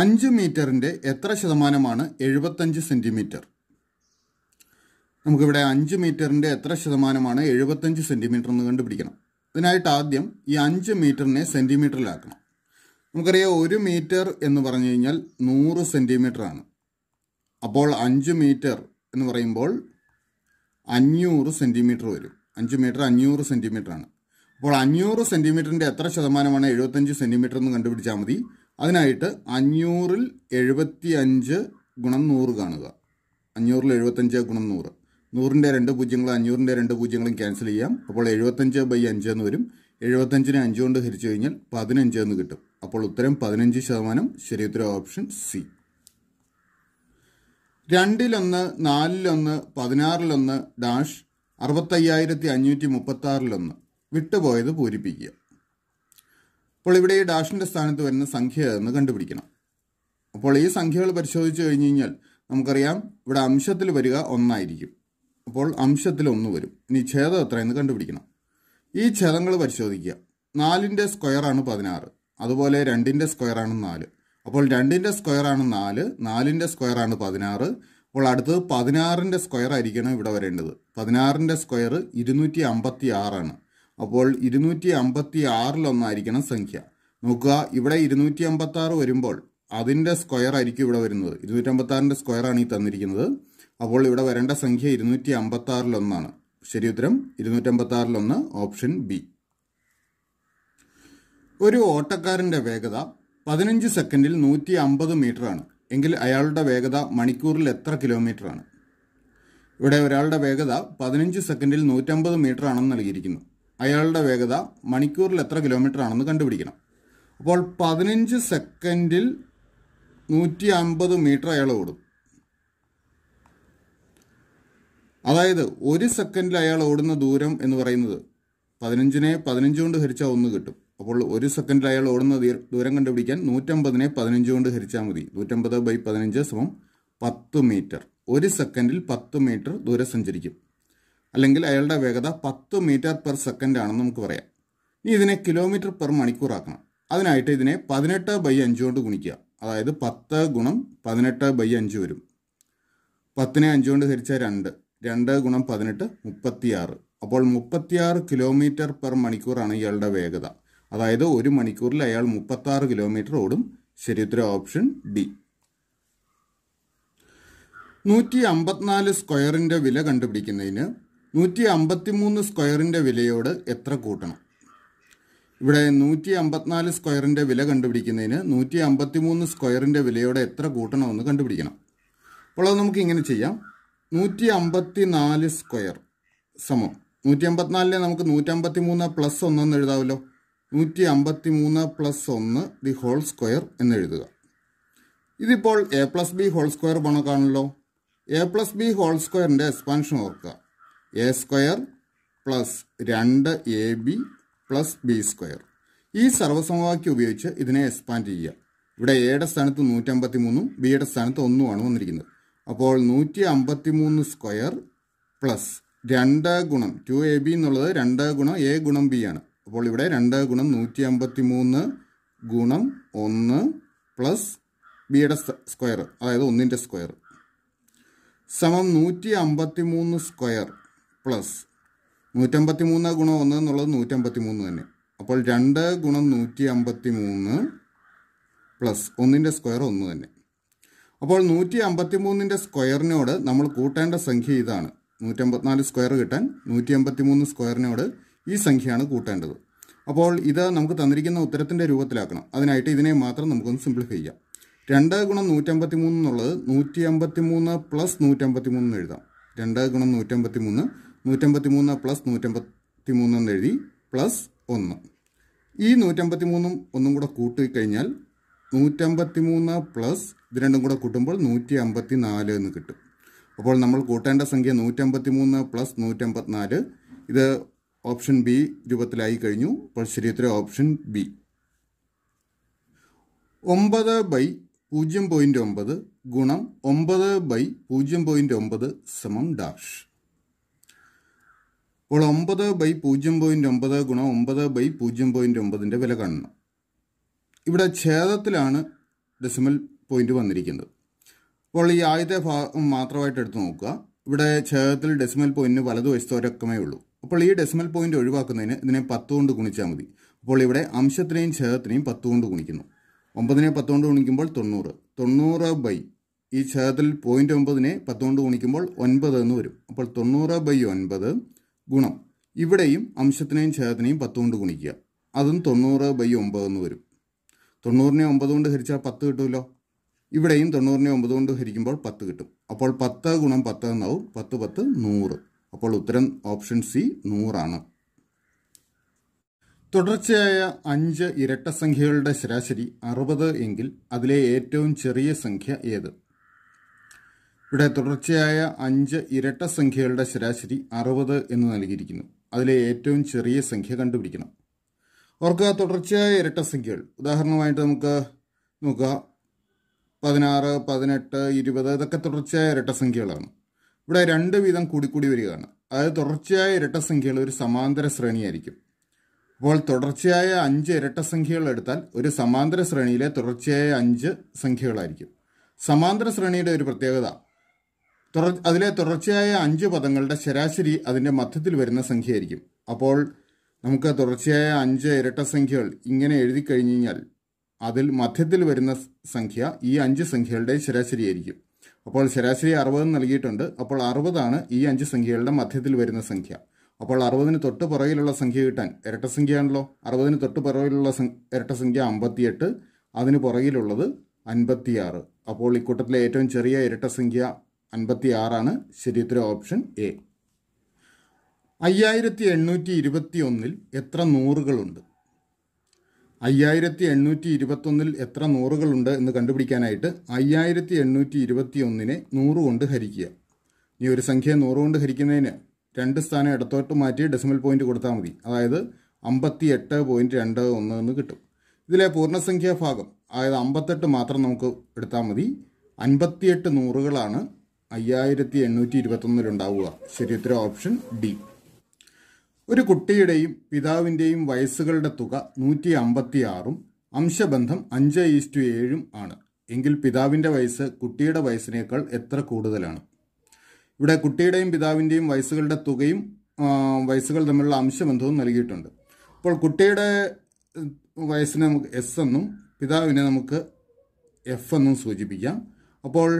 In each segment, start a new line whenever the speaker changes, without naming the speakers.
അഞ്ച് മീറ്ററിൻ്റെ എത്ര ശതമാനമാണ് എഴുപത്തഞ്ച് സെൻറ്റിമീറ്റർ നമുക്കിവിടെ അഞ്ച് മീറ്ററിൻ്റെ എത്ര ശതമാനമാണ് എഴുപത്തഞ്ച് സെൻറ്റിമീറ്റർ എന്ന് കണ്ടുപിടിക്കണം അതിനായിട്ട് ആദ്യം ഈ അഞ്ച് മീറ്ററിനെ സെൻറ്റിമീറ്ററിലാക്കണം നമുക്കറിയാം ഒരു മീറ്റർ എന്ന് പറഞ്ഞു കഴിഞ്ഞാൽ നൂറ് ആണ് അപ്പോൾ അഞ്ച് മീറ്റർ എന്ന് പറയുമ്പോൾ അഞ്ഞൂറ് സെൻറ്റിമീറ്റർ വരും അഞ്ച് മീറ്റർ അഞ്ഞൂറ് ആണ് അപ്പോൾ അഞ്ഞൂറ് സെൻറ്റിമീറ്ററിൻ്റെ എത്ര ശതമാനമാണ് എഴുപത്തഞ്ച് സെൻറ്റിമീറ്റർ എന്ന് കണ്ടുപിടിച്ചാൽ മതി അതിനായിട്ട് അഞ്ഞൂറിൽ എഴുപത്തി അഞ്ച് ഗുണം നൂറ് കാണുക അഞ്ഞൂറിൽ എഴുപത്തഞ്ച് ഗുണം നൂറ് നൂറിൻ്റെ രണ്ട് പൂജ്യങ്ങളും അഞ്ഞൂറിൻ്റെ രണ്ട് പൂജ്യങ്ങളും ക്യാൻസൽ ചെയ്യാം അപ്പോൾ എഴുപത്തഞ്ച് ബൈ അഞ്ച് എന്ന് വരും എഴുപത്തഞ്ചിനെ അഞ്ച് കൊണ്ട് ഹരിച്ചു കഴിഞ്ഞാൽ പതിനഞ്ച് എന്ന് കിട്ടും അപ്പോൾ ഉത്തരം പതിനഞ്ച് ശതമാനം ശരി ഉത്തരം ഓപ്ഷൻ സി രണ്ടിലൊന്ന് നാലിലൊന്ന് പതിനാറിലൊന്ന് ഡാഷ് അറുപത്തയ്യായിരത്തി അഞ്ഞൂറ്റി മുപ്പത്താറിലൊന്ന് വിട്ടുപോയത് പൂരിപ്പിക്കുക അപ്പോൾ ഇവിടെ ഈ ഡാഷിൻ്റെ സ്ഥാനത്ത് വരുന്ന സംഖ്യ എന്ന് കണ്ടുപിടിക്കണം അപ്പോൾ ഈ സംഖ്യകൾ പരിശോധിച്ച് കഴിഞ്ഞ് കഴിഞ്ഞാൽ നമുക്കറിയാം ഇവിടെ അംശത്തിൽ വരിക ഒന്നായിരിക്കും അപ്പോൾ അംശത്തിൽ ഒന്ന് വരും ഇനി ഛേദം എത്രയെന്ന് കണ്ടുപിടിക്കണം ഈ ഛേദങ്ങൾ പരിശോധിക്കുക നാലിൻ്റെ സ്ക്വയറാണ് പതിനാറ് അതുപോലെ രണ്ടിൻ്റെ സ്ക്വയറാണ് നാല് അപ്പോൾ രണ്ടിൻ്റെ സ്ക്വയറാണ് നാല് നാലിൻ്റെ സ്ക്വയറാണ് പതിനാറ് അപ്പോൾ അടുത്തത് പതിനാറിൻ്റെ സ്ക്വയർ ആയിരിക്കണം ഇവിടെ വരേണ്ടത് പതിനാറിൻ്റെ സ്ക്വയർ ഇരുന്നൂറ്റി അമ്പത്തി ആറാണ് അപ്പോൾ ഇരുന്നൂറ്റി അമ്പത്തി ആറിലൊന്നായിരിക്കണം സംഖ്യ നോക്കുക ഇവിടെ ഇരുന്നൂറ്റി അമ്പത്തി ആറ് വരുമ്പോൾ അതിൻ്റെ സ്ക്വയർ ആയിരിക്കും ഇവിടെ വരുന്നത് ഇരുന്നൂറ്റി അമ്പത്തി ഇരുന്നൂറ്റമ്പത്താറിൻ്റെ സ്ക്വയറാണ് ഈ തന്നിരിക്കുന്നത് അപ്പോൾ ഇവിടെ വരേണ്ട സംഖ്യ ഇരുന്നൂറ്റി അമ്പത്തി ആറിലൊന്നാണ് ശരി ഉത്തരം ഇരുന്നൂറ്റി അമ്പത്തി ആറിലൊന്ന് ഓപ്ഷൻ ബി ഒരു ഓട്ടക്കാരൻ്റെ വേഗത പതിനഞ്ച് സെക്കൻഡിൽ നൂറ്റി അമ്പത് മീറ്ററാണ് എങ്കിൽ അയാളുടെ വേഗത മണിക്കൂറിൽ എത്ര കിലോമീറ്ററാണ് ഇവിടെ ഒരാളുടെ വേഗത പതിനഞ്ച് സെക്കൻഡിൽ നൂറ്റമ്പത് മീറ്റർ ആണെന്ന് നൽകിയിരിക്കുന്നു അയാളുടെ വേഗത മണിക്കൂറിൽ എത്ര കിലോമീറ്റർ ആണെന്ന് കണ്ടുപിടിക്കണം അപ്പോൾ പതിനഞ്ച് സെക്കൻഡിൽ നൂറ്റി അമ്പത് മീറ്റർ അയാൾ ഓടും അതായത് ഒരു സെക്കൻഡിൽ അയാൾ ഓടുന്ന ദൂരം എന്ന് പറയുന്നത് പതിനഞ്ചിനെ പതിനഞ്ച് കൊണ്ട് ഹരിച്ചാൽ ഒന്ന് കിട്ടും അപ്പോൾ ഒരു സെക്കൻഡിൽ അയാൾ ഓടുന്ന ദൂരം കണ്ടുപിടിക്കാൻ നൂറ്റമ്പതിനെ പതിനഞ്ച് കൊണ്ട് ഹരിച്ചാൽ മതി നൂറ്റമ്പത് ബൈ പതിനഞ്ച് സമം പത്ത് മീറ്റർ ഒരു സെക്കൻഡിൽ പത്ത് മീറ്റർ ദൂരം സഞ്ചരിക്കും അല്ലെങ്കിൽ അയാളുടെ വേഗത പത്ത് മീറ്റർ പെർ സെക്കൻഡ് ആണെന്ന് നമുക്ക് പറയാം ഇനി ഇതിനെ കിലോമീറ്റർ പെർ മണിക്കൂർ ആക്കണം അതിനായിട്ട് ഇതിനെ പതിനെട്ട് ബൈ അഞ്ച് കൊണ്ട് ഗുണിക്കുക അതായത് പത്ത് ഗുണം പതിനെട്ട് ബൈ അഞ്ച് വരും പത്തിനെ അഞ്ച് കൊണ്ട് ഹരിച്ചാൽ രണ്ട് രണ്ട് ഗുണം പതിനെട്ട് മുപ്പത്തിയാറ് അപ്പോൾ മുപ്പത്തിയാറ് കിലോമീറ്റർ പെർ മണിക്കൂറാണ് ഇയാളുടെ വേഗത അതായത് ഒരു മണിക്കൂറിൽ അയാൾ മുപ്പത്താറ് കിലോമീറ്റർ ഓടും ശരിയുത്തരം ഓപ്ഷൻ ഡി നൂറ്റി അമ്പത്തിനാല് സ്ക്വയറിൻ്റെ വില കണ്ടുപിടിക്കുന്നതിന് നൂറ്റി അമ്പത്തി മൂന്ന് സ്ക്വയറിൻ്റെ വിലയോട് എത്ര കൂട്ടണം ഇവിടെ നൂറ്റി അമ്പത്തിനാല് സ്ക്വയറിൻ്റെ വില കണ്ടുപിടിക്കുന്നതിന് നൂറ്റി അമ്പത്തി മൂന്ന് സ്ക്വയറിൻ്റെ വിലയോടെ എത്ര കൂട്ടണമെന്ന് കണ്ടുപിടിക്കണം അപ്പോൾ അത് നമുക്ക് ഇങ്ങനെ ചെയ്യാം നൂറ്റി അമ്പത്തി നാല് സ്ക്വയർ സമം നൂറ്റി അമ്പത്തിനാലിനെ നമുക്ക് നൂറ്റി അമ്പത്തി മൂന്ന് പ്ലസ് ഒന്ന് എന്ന് എഴുതാമല്ലോ നൂറ്റി അമ്പത്തി മൂന്ന് പ്ലസ് ഒന്ന് ദി ഹോൾ സ്ക്വയർ എന്ന് എഴുതുക ഇതിപ്പോൾ A plus B whole square കണക്കാണല്ലോ എ പ്ലസ് ബി ഹോൾ സ്ക്വയറിൻ്റെ എക്സ്പാൻഷൻ ഓർക്കുക എ സ്ക്വയർ പ്ലസ് രണ്ട് A B plus B square ഈ സർവ്വസമവാക്യം ഉപയോഗിച്ച് ഇതിനെ എക്സ്പാൻഡ് ചെയ്യുക ഇവിടെ എയുടെ സ്ഥാനത്ത് നൂറ്റമ്പത്തി മൂന്നും ബിയുടെ സ്ഥാനത്ത് ഒന്നുമാണ് വന്നിരിക്കുന്നത് അപ്പോൾ നൂറ്റി അമ്പത്തി മൂന്ന് സ്ക്വയർ പ്ലസ് രണ്ട് ഗുണം ടു എ ബി എന്നുള്ളത് രണ്ട് ഗുണം എ ഗുണം ബി ആണ് അപ്പോൾ ഇവിടെ രണ്ട് ഗുണം നൂറ്റി അമ്പത്തി മൂന്ന് ഗുണം ഒന്ന് പ്ലസ് ബിയുടെ സ്ക്വയർ അതായത് ഒന്നിൻ്റെ സ്ക്വയർ സമം നൂറ്റി അമ്പത്തി മൂന്ന് സ്ക്വയർ പ്ലസ് നൂറ്റമ്പത്തി മൂന്ന് ഗുണം ഒന്ന് എന്നുള്ളത് നൂറ്റമ്പത്തി മൂന്ന് തന്നെ അപ്പോൾ രണ്ട് ഗുണം നൂറ്റി അമ്പത്തി മൂന്ന് പ്ലസ് ഒന്നിൻ്റെ സ്ക്വയർ ഒന്ന് തന്നെ അപ്പോൾ നൂറ്റി അമ്പത്തി മൂന്നിൻ്റെ സ്ക്വയറിനോട് നമ്മൾ കൂട്ടേണ്ട സംഖ്യ ഇതാണ് നൂറ്റമ്പത്തിനാല് സ്ക്വയർ കിട്ടാൻ നൂറ്റി അമ്പത്തി മൂന്ന് സ്ക്വയറിനോട് ഈ സംഖ്യയാണ് കൂട്ടേണ്ടത് അപ്പോൾ ഇത് നമുക്ക് തന്നിരിക്കുന്ന ഉത്തരത്തിൻ്റെ രൂപത്തിലാക്കണം അതിനായിട്ട് ഇതിനെ മാത്രം നമുക്കൊന്ന് സിംപ്ലിഫൈ ചെയ്യാം രണ്ട് ഗുണം നൂറ്റമ്പത്തി മൂന്ന് എന്നുള്ളത് നൂറ്റി അമ്പത്തി മൂന്ന് പ്ലസ് നൂറ്റമ്പത്തി മൂന്ന് എഴുതാം രണ്ട് ഗുണം നൂറ്റമ്പത്തി മൂന്ന് നൂറ്റമ്പത്തി മൂന്ന് പ്ലസ് നൂറ്റമ്പത്തി മൂന്നെന്ന് എഴുതി പ്ലസ് ഒന്ന് ഈ നൂറ്റമ്പത്തി മൂന്നും ഒന്നും കൂടെ കൂട്ടിക്കഴിഞ്ഞാൽ നൂറ്റമ്പത്തി മൂന്ന് പ്ലസ് ഇത് രണ്ടും കൂടെ കൂട്ടുമ്പോൾ നൂറ്റി അമ്പത്തി നാല് എന്ന് കിട്ടും അപ്പോൾ നമ്മൾ കൂട്ടേണ്ട സംഖ്യ നൂറ്റമ്പത്തി മൂന്ന് പ്ലസ് നൂറ്റമ്പത്തിനാല് ഇത് ഓപ്ഷൻ ബി രൂപത്തിലായി കഴിഞ്ഞു അപ്പോൾ ശരിയുത്തരം ഓപ്ഷൻ ബി ഒമ്പത് ബൈ പൂജ്യം പോയിൻറ്റ് ഒമ്പത് ഗുണം ഒമ്പത് ബൈ പൂജ്യം പോയിൻറ്റ് ഒമ്പത് സമം ഡാഷ് അപ്പോൾ ഒമ്പത് ബൈ പൂജ്യം പോയിൻറ്റ് ഒമ്പത് ഗുണം ഒമ്പത് ബൈ പൂജ്യം പോയിൻറ്റ് ഒമ്പതിൻ്റെ വില കാണണം ഇവിടെ ഛേദത്തിലാണ് ഡെസിമൽ പോയിന്റ് വന്നിരിക്കുന്നത് അപ്പോൾ ഈ ആദ്യത്തെ ഭാഗം മാത്രമായിട്ട് എടുത്ത് നോക്കുക ഇവിടെ ഛേദത്തിൽ ഡെസിമൽ പോയിന്റിന് വലതുവശത്ത് ഒരക്കമേ ഉള്ളൂ അപ്പോൾ ഈ ഡെസിമൽ പോയിന്റ് ഒഴിവാക്കുന്നതിന് ഇതിനെ പത്ത് കൊണ്ട് ഗുണിച്ചാൽ മതി അപ്പോൾ ഇവിടെ അംശത്തിനെയും ഛേദത്തിനെയും പത്ത് കൊണ്ട് ഗുണിക്കുന്നു ഒമ്പതിനെ പത്ത് കൊണ്ട് ഗുണിക്കുമ്പോൾ തൊണ്ണൂറ് തൊണ്ണൂറ് ബൈ ഈ ഛേദത്തിൽ പോയിന്റ് ഒമ്പതിനെ പത്ത് കൊണ്ട് ഗുണിക്കുമ്പോൾ ഒൻപത് എന്ന് വരും അപ്പോൾ തൊണ്ണൂറ് ബൈ ഒൻപത് ഗുണം ഇവിടെയും അംശത്തിനെയും ഛേദത്തിനെയും പത്ത് കൊണ്ട് ഗുണിക്കുക അതും തൊണ്ണൂറ് ബൈ ഒമ്പത് എന്ന് വരും തൊണ്ണൂറിനെ ഒമ്പത് കൊണ്ട് ഹരിച്ചാൽ പത്ത് കിട്ടുമല്ലോ ഇവിടെയും തൊണ്ണൂറിനെ ഒമ്പത് കൊണ്ട് ഹരിക്കുമ്പോൾ പത്ത് കിട്ടും അപ്പോൾ പത്ത് ഗുണം പത്ത് എന്നാവും പത്ത് പത്ത് നൂറ് അപ്പോൾ ഉത്തരം ഓപ്ഷൻ സി നൂറാണ് തുടർച്ചയായ അഞ്ച് ഇരട്ട സംഖ്യകളുടെ ശരാശരി അറുപത് എങ്കിൽ അതിലെ ഏറ്റവും ചെറിയ സംഖ്യ ഏത് ഇവിടെ തുടർച്ചയായ അഞ്ച് ഇരട്ട സംഖ്യകളുടെ ശരാശരി അറുപത് എന്ന് നൽകിയിരിക്കുന്നു അതിലെ ഏറ്റവും ചെറിയ സംഖ്യ കണ്ടുപിടിക്കണം ഓർക്കുക തുടർച്ചയായ ഇരട്ട സംഖ്യകൾ ഉദാഹരണമായിട്ട് നമുക്ക് നോക്കുക പതിനാറ് പതിനെട്ട് ഇരുപത് ഇതൊക്കെ തുടർച്ചയായ ഇരട്ട സംഖ്യകളാണ് ഇവിടെ രണ്ട് വീതം കൂടിക്കൂടി വരികയാണ് അതായത് തുടർച്ചയായ ഇരട്ട സംഖ്യകൾ ഒരു സമാന്തര ശ്രേണിയായിരിക്കും അപ്പോൾ തുടർച്ചയായ അഞ്ച് ഇരട്ട സംഖ്യകൾ എടുത്താൽ ഒരു സമാന്തര ശ്രേണിയിലെ തുടർച്ചയായ അഞ്ച് സംഖ്യകളായിരിക്കും സമാന്തര ശ്രേണിയുടെ ഒരു പ്രത്യേകത അതിലെ തുടർച്ചയായ അഞ്ച് പദങ്ങളുടെ ശരാശരി അതിൻ്റെ മധ്യത്തിൽ വരുന്ന സംഖ്യയായിരിക്കും അപ്പോൾ നമുക്ക് തുടർച്ചയായ അഞ്ച് ഇരട്ട സംഖ്യകൾ ഇങ്ങനെ എഴുതി കഴിഞ്ഞ് കഴിഞ്ഞാൽ അതിൽ മധ്യത്തിൽ വരുന്ന സംഖ്യ ഈ അഞ്ച് സംഖ്യകളുടെ ശരാശരി ആയിരിക്കും അപ്പോൾ ശരാശരി അറുപത് നൽകിയിട്ടുണ്ട് അപ്പോൾ അറുപതാണ് ഈ അഞ്ച് സംഖ്യകളുടെ മധ്യത്തിൽ വരുന്ന സംഖ്യ അപ്പോൾ അറുപതിന് തൊട്ട് പുറകിലുള്ള സംഖ്യ കിട്ടാൻ ഇരട്ട സംഖ്യയാണല്ലോ അറുപതിന് തൊട്ട് പുറകിലുള്ള ഇരട്ട സംഖ്യ അമ്പത്തിയെട്ട് അതിന് പുറകിലുള്ളത് അൻപത്തിയാറ് അപ്പോൾ ഇക്കൂട്ടത്തിലെ ഏറ്റവും ചെറിയ ഇരട്ട സംഖ്യ അൻപത്തി ആറാണ് ശരിയുത്തര ഓപ്ഷൻ എ അയ്യായിരത്തി എണ്ണൂറ്റി ഇരുപത്തി ഒന്നിൽ എത്ര നൂറുകളുണ്ട് അയ്യായിരത്തി എണ്ണൂറ്റി ഇരുപത്തൊന്നിൽ എത്ര നൂറുകളുണ്ട് എന്ന് കണ്ടുപിടിക്കാനായിട്ട് അയ്യായിരത്തി എണ്ണൂറ്റി ഇരുപത്തി ഒന്നിനെ നൂറ് കൊണ്ട് ഹരിക്കുക ഈ ഒരു സംഖ്യ നൂറ് കൊണ്ട് ഹരിക്കുന്നതിന് രണ്ട് സ്ഥാനം ഇടത്തോട്ട് മാറ്റി ഡെസിമൽ പോയിന്റ് കൊടുത്താൽ മതി അതായത് അമ്പത്തി എട്ട് പോയിന്റ് രണ്ട് ഒന്ന് എന്ന് കിട്ടും ഇതിലെ പൂർണ്ണസംഖ്യാ ഭാഗം അതായത് അമ്പത്തെട്ട് മാത്രം നമുക്ക് എടുത്താൽ മതി അൻപത്തിയെട്ട് നൂറുകളാണ് അയ്യായിരത്തി എണ്ണൂറ്റി ഇരുപത്തൊന്നിലുണ്ടാവുക ഉത്തര ഓപ്ഷൻ ഡി ഒരു കുട്ടിയുടെയും പിതാവിൻ്റെയും വയസ്സുകളുടെ തുക നൂറ്റി അമ്പത്തി ആറും അംശബന്ധം അഞ്ച് ഈസ്റ്റു ഏഴും ആണ് എങ്കിൽ പിതാവിൻ്റെ വയസ്സ് കുട്ടിയുടെ വയസ്സിനേക്കാൾ എത്ര കൂടുതലാണ് ഇവിടെ കുട്ടിയുടെയും പിതാവിൻ്റെയും വയസ്സുകളുടെ തുകയും വയസ്സുകൾ തമ്മിലുള്ള അംശബന്ധവും നൽകിയിട്ടുണ്ട് അപ്പോൾ കുട്ടിയുടെ വയസ്സിന് നമുക്ക് എസ് എന്നും പിതാവിനെ നമുക്ക് എഫ് എന്നും സൂചിപ്പിക്കാം അപ്പോൾ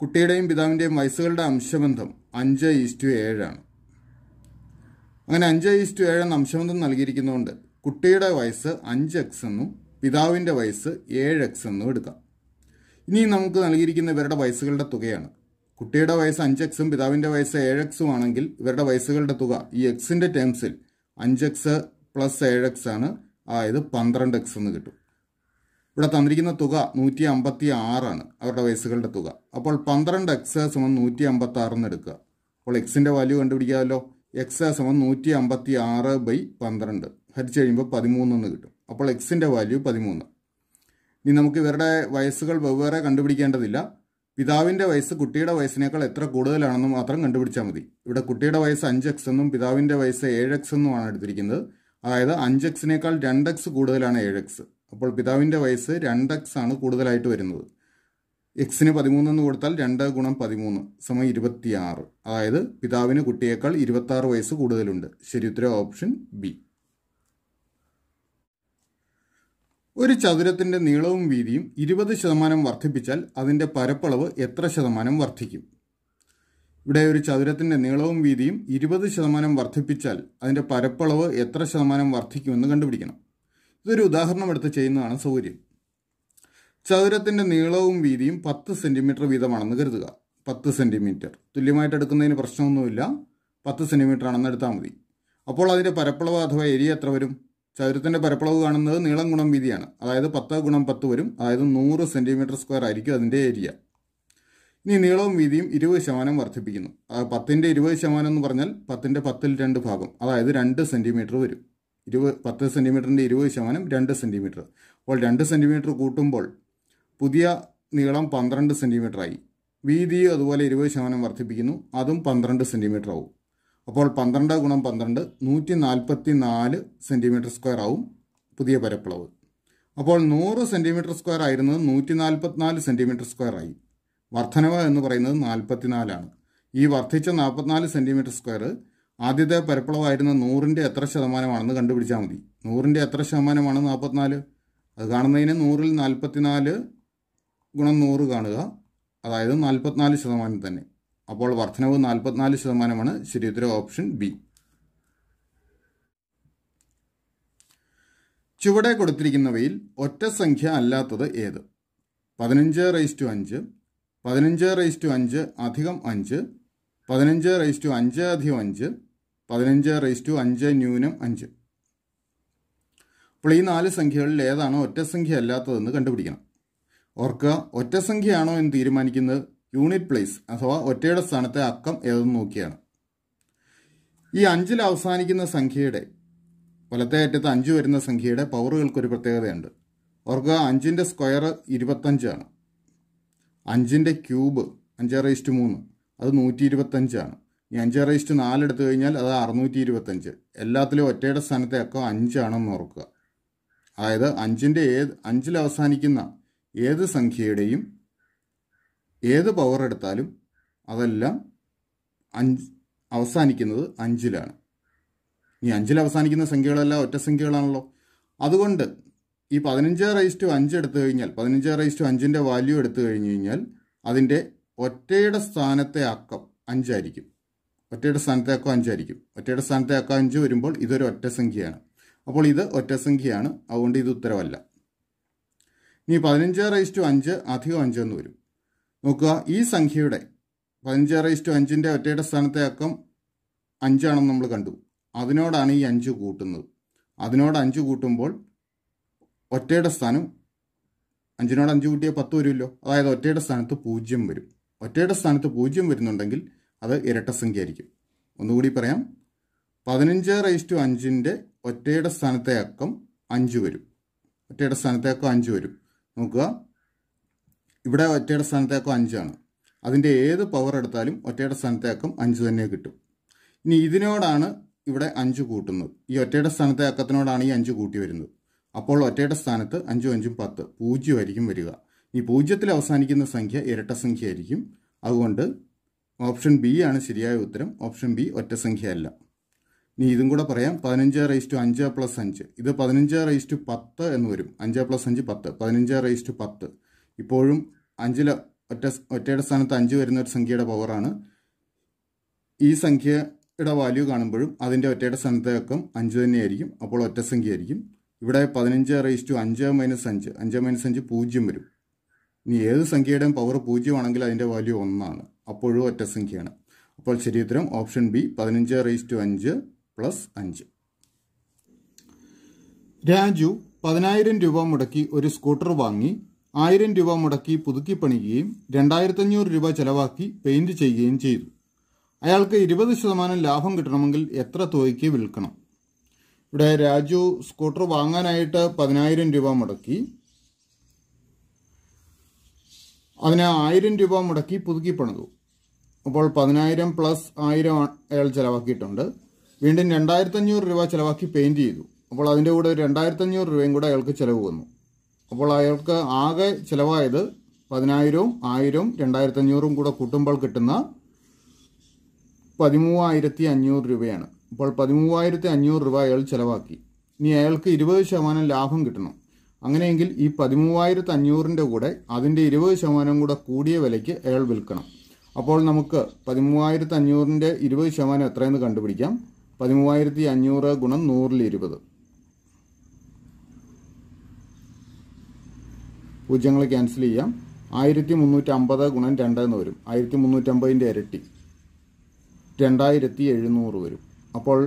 കുട്ടിയുടെയും പിതാവിൻ്റെയും വയസ്സുകളുടെ അംശബന്ധം അഞ്ച് ഈസ്റ്റു ഏഴാണ് അങ്ങനെ അഞ്ച് ഈസ്റ്റു ഏഴെന്ന് അംശബന്ധം നൽകിയിരിക്കുന്നതുകൊണ്ട് കുട്ടിയുടെ വയസ്സ് അഞ്ച് എക്സ് എന്നും പിതാവിൻ്റെ വയസ്സ് ഏഴ് എക്സ് എന്നും എടുക്കാം ഇനി നമുക്ക് നൽകിയിരിക്കുന്ന ഇവരുടെ വയസ്സുകളുടെ തുകയാണ് കുട്ടിയുടെ വയസ്സ് അഞ്ച് എക്സും പിതാവിൻ്റെ വയസ്സ് ഏഴ് എക്സും ആണെങ്കിൽ ഇവരുടെ വയസ്സുകളുടെ തുക ഈ എക്സിൻ്റെ ടേംസിൽ അഞ്ച് എക്സ് പ്ലസ് ഏഴ് എക്സ് ആണ് അതായത് പന്ത്രണ്ട് എക്സ് എന്ന് കിട്ടും ഇവിടെ തന്നിരിക്കുന്ന തുക നൂറ്റി അമ്പത്തി ആറാണ് അവരുടെ വയസ്സുകളുടെ തുക അപ്പോൾ പന്ത്രണ്ട് എക്സ് സമം നൂറ്റി അമ്പത്തി ആറെന്ന് എടുക്കുക അപ്പോൾ എക്സിൻ്റെ വാല്യൂ കണ്ടുപിടിക്കാമല്ലോ എക്സ് സമം നൂറ്റി അമ്പത്തി ആറ് ബൈ പന്ത്രണ്ട് ഹരിച്ചു കഴിയുമ്പോൾ പതിമൂന്നെന്ന് കിട്ടും അപ്പോൾ എക്സിൻ്റെ വാല്യൂ പതിമൂന്ന് ഇനി നമുക്ക് ഇവരുടെ വയസ്സുകൾ വെവ്വേറെ കണ്ടുപിടിക്കേണ്ടതില്ല പിതാവിൻ്റെ വയസ്സ് കുട്ടിയുടെ വയസ്സിനേക്കാൾ എത്ര കൂടുതലാണെന്ന് മാത്രം കണ്ടുപിടിച്ചാൽ മതി ഇവിടെ കുട്ടിയുടെ വയസ്സ് അഞ്ച് എക്സ് എന്നും പിതാവിൻ്റെ വയസ്സ് ഏഴ് എക്സ് എന്നുമാണ് എടുത്തിരിക്കുന്നത് അതായത് അഞ്ച് എക്സിനേക്കാൾ രണ്ട് എക്സ് കൂടുതലാണ് ഏഴ് എക്സ് അപ്പോൾ പിതാവിൻ്റെ വയസ്സ് രണ്ട് എക്സ് ആണ് കൂടുതലായിട്ട് വരുന്നത് എക്സിന് പതിമൂന്ന് എന്ന് കൊടുത്താൽ രണ്ട് ഗുണം പതിമൂന്ന് സമയം ഇരുപത്തിയാറ് അതായത് പിതാവിന് കുട്ടിയേക്കാൾ ഇരുപത്താറ് വയസ്സ് കൂടുതലുണ്ട് ശരി ഉത്തരം ഓപ്ഷൻ ബി ഒരു ചതുരത്തിന്റെ നീളവും വീതിയും ഇരുപത് ശതമാനം വർദ്ധിപ്പിച്ചാൽ അതിന്റെ പരപ്പളവ് എത്ര ശതമാനം വർദ്ധിക്കും ഇവിടെ ഒരു ചതുരത്തിന്റെ നീളവും വീതിയും ഇരുപത് ശതമാനം വർദ്ധിപ്പിച്ചാൽ അതിന്റെ പരപ്പളവ് എത്ര ശതമാനം വർദ്ധിക്കുമെന്ന് കണ്ടുപിടിക്കണം ഇതൊരു ഉദാഹരണം എടുത്ത് ചെയ്യുന്നതാണ് സൗകര്യം ചതുരത്തിൻ്റെ നീളവും വീതിയും പത്ത് സെൻറ്റിമീറ്റർ വീതമാണെന്ന് കരുതുക പത്ത് സെൻറ്റിമീറ്റർ തുല്യമായിട്ട് എടുക്കുന്നതിന് പ്രശ്നമൊന്നുമില്ല പത്ത് സെൻറ്റിമീറ്റർ ആണെന്ന് എടുത്താൽ മതി അപ്പോൾ അതിൻ്റെ പരപ്പളവ് അഥവാ ഏരിയ എത്ര വരും ചതുരത്തിൻ്റെ പരപ്പളവ് കാണുന്നത് നീളം ഗുണം വീതിയാണ് അതായത് പത്ത് ഗുണം പത്ത് വരും അതായത് നൂറ് സെൻറ്റിമീറ്റർ സ്ക്വയർ ആയിരിക്കും അതിൻ്റെ ഏരിയ ഇനി നീളവും വീതിയും ഇരുപത് ശതമാനം വർദ്ധിപ്പിക്കുന്നു പത്തിൻ്റെ ഇരുപത് ശതമാനം എന്ന് പറഞ്ഞാൽ പത്തിൻ്റെ പത്തിൽ രണ്ട് ഭാഗം അതായത് രണ്ട് സെൻറ്റിമീറ്റർ വരും ഇരുപത് പത്ത് സെൻറ്റിമീറ്ററിൻ്റെ ഇരുപത് ശതമാനം രണ്ട് സെൻറ്റിമീറ്റർ അപ്പോൾ രണ്ട് സെൻറ്റിമീറ്റർ കൂട്ടുമ്പോൾ പുതിയ നീളം പന്ത്രണ്ട് സെൻറ്റിമീറ്ററായി വീതി അതുപോലെ ഇരുപത് ശതമാനം വർദ്ധിപ്പിക്കുന്നു അതും പന്ത്രണ്ട് സെൻറ്റിമീറ്റർ ആവും അപ്പോൾ പന്ത്രണ്ട് ഗുണം പന്ത്രണ്ട് നൂറ്റി നാൽപ്പത്തി നാല് സെൻറ്റിമീറ്റർ സ്ക്വയർ ആവും പുതിയ പരപ്പളവ് അപ്പോൾ നൂറ് സെൻറ്റിമീറ്റർ സ്ക്വയർ ആയിരുന്നത് നൂറ്റി നാൽപ്പത്തിനാല് സെൻറ്റിമീറ്റർ സ്ക്വയർ ആയി വർധനവ് എന്ന് പറയുന്നത് നാൽപ്പത്തിനാലാണ് ഈ വർദ്ധിച്ച നാൽപ്പത്തിനാല് സെൻറ്റിമീറ്റർ സ്ക്വയർ ആദ്യത്തെ പരപ്പളവായിരുന്ന നൂറിൻ്റെ എത്ര ശതമാനമാണെന്ന് കണ്ടുപിടിച്ചാൽ മതി നൂറിൻ്റെ എത്ര ശതമാനമാണ് നാൽപ്പത്തിനാല് അത് കാണുന്നതിന് നൂറിൽ നാൽപ്പത്തിനാല് ഗുണം നൂറ് കാണുക അതായത് നാൽപ്പത്തിനാല് ശതമാനം തന്നെ അപ്പോൾ വർധനവ് നാൽപ്പത്തിനാല് ശതമാനമാണ് ശരിയുത്തര ഓപ്ഷൻ ബി ചുവടെ കൊടുത്തിരിക്കുന്നവയിൽ ഒറ്റ സംഖ്യ അല്ലാത്തത് ഏത് പതിനഞ്ച് റൈസ് ടു അഞ്ച് പതിനഞ്ച് റൈസ് ടു അഞ്ച് അധികം അഞ്ച് പതിനഞ്ച് റൈസ് ടു അഞ്ച് അധികം അഞ്ച് പതിനഞ്ച് റേസ് ടു അഞ്ച് ന്യൂനം അഞ്ച് അപ്പോൾ ഈ നാല് സംഖ്യകളിൽ ഏതാണോ ഒറ്റസംഖ്യ അല്ലാത്തതെന്ന് കണ്ടുപിടിക്കണം ഓർക്കുക ഒറ്റസംഖ്യയാണോ എന്ന് തീരുമാനിക്കുന്നത് യൂണിറ്റ് പ്ലേസ് അഥവാ ഒറ്റയുടെ സ്ഥാനത്തെ അക്കം ഏതെന്ന് നോക്കിയാണ് ഈ അഞ്ചിൽ അവസാനിക്കുന്ന സംഖ്യയുടെ വലത്തെ അറ്റത്ത് അഞ്ച് വരുന്ന സംഖ്യയുടെ പവറുകൾക്കൊരു പ്രത്യേകതയുണ്ട് ഓർക്കുക അഞ്ചിൻ്റെ സ്ക്വയർ ഇരുപത്തഞ്ചാണ് അഞ്ചിൻ്റെ ക്യൂബ് അഞ്ച് റേസ്റ്റ് മൂന്ന് അത് നൂറ്റി ഇരുപത്തഞ്ചാണ് ഈ അഞ്ച് റേസ്റ്റ് നാല് എടുത്തു കഴിഞ്ഞാൽ അത് അറുന്നൂറ്റി ഇരുപത്തഞ്ച് എല്ലാത്തിലും ഒറ്റയുടെ സ്ഥാനത്തെ അക്കം അഞ്ചാണെന്ന് ഓർക്കുക അതായത് അഞ്ചിൻ്റെ ഏത് അഞ്ചിൽ അവസാനിക്കുന്ന ഏത് സംഖ്യയുടെയും ഏത് പവർ എടുത്താലും അതെല്ലാം അഞ്ച് അവസാനിക്കുന്നത് അഞ്ചിലാണ് ഈ അഞ്ചിൽ അവസാനിക്കുന്ന സംഖ്യകളെല്ലാം ഒറ്റ സംഖ്യകളാണല്ലോ അതുകൊണ്ട് ഈ പതിനഞ്ച് റൈസ് ടു അഞ്ച് എടുത്തു കഴിഞ്ഞാൽ പതിനഞ്ച് റൈസ് ടു അഞ്ചിൻ്റെ വാല്യൂ എടുത്തു കഴിഞ്ഞു കഴിഞ്ഞാൽ അതിൻ്റെ ഒറ്റയുടെ സ്ഥാനത്തെ അക്കം അഞ്ചായിരിക്കും ഒറ്റയുടെ സ്ഥാനത്തെ അക്കം അഞ്ചായിരിക്കും ഒറ്റയുടെ സ്ഥാനത്തെ അക്കം അഞ്ച് വരുമ്പോൾ ഇതൊരു ഒറ്റ സംഖ്യയാണ് അപ്പോൾ ഇത് ഒറ്റ സംഖ്യയാണ് അതുകൊണ്ട് ഇത് ഉത്തരവല്ല ഇനി പതിനഞ്ച് റൈസ് ടു അഞ്ച് അധികം അഞ്ച് എന്ന് വരും നോക്കുക ഈ സംഖ്യയുടെ പതിനഞ്ച് റൈസ് ടു അഞ്ചിൻ്റെ ഒറ്റയുടെ സ്ഥാനത്തെ അക്കം അഞ്ചാണെന്ന് നമ്മൾ കണ്ടു അതിനോടാണ് ഈ അഞ്ച് കൂട്ടുന്നത് അതിനോട് അഞ്ച് കൂട്ടുമ്പോൾ ഒറ്റയുടെ സ്ഥാനം അഞ്ചിനോട് അഞ്ച് കൂട്ടിയാൽ പത്ത് വരുമല്ലോ അതായത് ഒറ്റയുടെ സ്ഥാനത്ത് പൂജ്യം വരും ഒറ്റയുടെ സ്ഥാനത്ത് പൂജ്യം വരുന്നുണ്ടെങ്കിൽ അത് ഇരട്ട സംഖ്യ ആയിരിക്കും ഒന്നുകൂടി പറയാം പതിനഞ്ച് റൈസ് ടു അഞ്ചിൻ്റെ ഒറ്റയുടെ സ്ഥാനത്തെ അക്കം അഞ്ച് വരും ഒറ്റയുടെ സ്ഥാനത്തെ അക്കം അഞ്ച് വരും നോക്കുക ഇവിടെ ഒറ്റയുടെ സ്ഥാനത്തെ അക്കം അഞ്ചാണ് അതിൻ്റെ ഏത് പവർ എടുത്താലും ഒറ്റയുടെ സ്ഥാനത്തെ അക്കം അഞ്ച് തന്നെ കിട്ടും ഇനി ഇതിനോടാണ് ഇവിടെ അഞ്ച് കൂട്ടുന്നത് ഈ ഒറ്റയുടെ സ്ഥാനത്തെ അക്കത്തിനോടാണ് ഈ അഞ്ച് കൂട്ടി വരുന്നത് അപ്പോൾ ഒറ്റയുടെ സ്ഥാനത്ത് അഞ്ചും അഞ്ചും പത്ത് പൂജ്യമായിരിക്കും വരിക ഈ പൂജ്യത്തിൽ അവസാനിക്കുന്ന സംഖ്യ ഇരട്ട സംഖ്യ ആയിരിക്കും അതുകൊണ്ട് ഓപ്ഷൻ ബി ആണ് ശരിയായ ഉത്തരം ഓപ്ഷൻ ബി ഒറ്റസംഖ്യ അല്ല ഇനി ഇതും കൂടെ പറയാം പതിനഞ്ച് റൈസ് ടു അഞ്ച് പ്ലസ് അഞ്ച് ഇത് പതിനഞ്ച് റൈസ് ടു പത്ത് എന്ന് വരും അഞ്ച് പ്ലസ് അഞ്ച് പത്ത് പതിനഞ്ച് റൈസ് ടു പത്ത് ഇപ്പോഴും അഞ്ചിൽ ഒറ്റ ഒറ്റയുടെ സ്ഥാനത്ത് അഞ്ച് വരുന്ന ഒരു സംഖ്യയുടെ പവറാണ് ഈ സംഖ്യയുടെ വാല്യൂ കാണുമ്പോഴും അതിൻ്റെ ഒറ്റയുടെ സ്ഥാനത്തെ അക്കം അഞ്ച് തന്നെയായിരിക്കും അപ്പോൾ ഒറ്റ സംഖ്യ ആയിരിക്കും ഇവിടെ പതിനഞ്ച് റൈസ് ടു അഞ്ച് മൈനസ് അഞ്ച് അഞ്ച് മൈനസ് അഞ്ച് പൂജ്യം വരും ഇനി ഏത് സംഖ്യയുടെയും പവർ പൂജ്യമാണെങ്കിൽ അതിൻ്റെ വാല്യൂ ഒന്നാണ് അപ്പോഴും സംഖ്യയാണ് അപ്പോൾ ശരിയുത്തരം ഓപ്ഷൻ ബി പതിനഞ്ച് റേസ് ടു അഞ്ച് പ്ലസ് അഞ്ച് രാജു പതിനായിരം രൂപ മുടക്കി ഒരു സ്കൂട്ടർ വാങ്ങി ആയിരം രൂപ മുടക്കി പുതുക്കി പണിയുകയും രണ്ടായിരത്തഞ്ഞൂറ് രൂപ ചെലവാക്കി പെയിന്റ് ചെയ്യുകയും ചെയ്തു അയാൾക്ക് ഇരുപത് ശതമാനം ലാഭം കിട്ടണമെങ്കിൽ എത്ര തുകയ്ക്ക് വിൽക്കണം ഇവിടെ രാജു സ്കൂട്ടർ വാങ്ങാനായിട്ട് പതിനായിരം രൂപ മുടക്കി അതിന് ആയിരം രൂപ മുടക്കി പുതുക്കി പണിതു അപ്പോൾ പതിനായിരം പ്ലസ് ആയിരം അയാൾ ചിലവാക്കിയിട്ടുണ്ട് വീണ്ടും രണ്ടായിരത്തഞ്ഞൂറ് രൂപ ചിലവാക്കി പെയിൻറ്റ് ചെയ്തു അപ്പോൾ അതിൻ്റെ കൂടെ ഒരു രണ്ടായിരത്തഞ്ഞൂറ് രൂപയും കൂടെ അയാൾക്ക് ചിലവ് വന്നു അപ്പോൾ അയാൾക്ക് ആകെ ചിലവായത് പതിനായിരവും ആയിരവും രണ്ടായിരത്തഞ്ഞൂറും കൂടെ കൂട്ടുമ്പോൾ കിട്ടുന്ന പതിമൂവായിരത്തി അഞ്ഞൂറ് രൂപയാണ് അപ്പോൾ പതിമൂവായിരത്തി അഞ്ഞൂറ് രൂപ അയാൾ ചിലവാക്കി ഇനി അയാൾക്ക് ഇരുപത് ശതമാനം ലാഭം കിട്ടണം അങ്ങനെയെങ്കിൽ ഈ പതിമൂവായിരത്തി അഞ്ഞൂറിൻ്റെ കൂടെ അതിൻ്റെ ഇരുപത് ശതമാനം കൂടെ കൂടിയ വിലയ്ക്ക് അയാൾ വിൽക്കണം അപ്പോൾ നമുക്ക് പതിമൂവായിരത്തി അഞ്ഞൂറിൻ്റെ ഇരുപത് ശതമാനം എത്രയെന്ന് കണ്ടുപിടിക്കാം പതിമൂവായിരത്തി അഞ്ഞൂറ് ഗുണം നൂറിൽ ഇരുപത് പൂജ്യങ്ങൾ ക്യാൻസൽ ചെയ്യാം ആയിരത്തി മുന്നൂറ്റി അമ്പത് ഗുണം രണ്ട് എന്ന് വരും ആയിരത്തി മുന്നൂറ്റമ്പതിൻ്റെ ഇരട്ടി രണ്ടായിരത്തി എഴുന്നൂറ് വരും അപ്പോൾ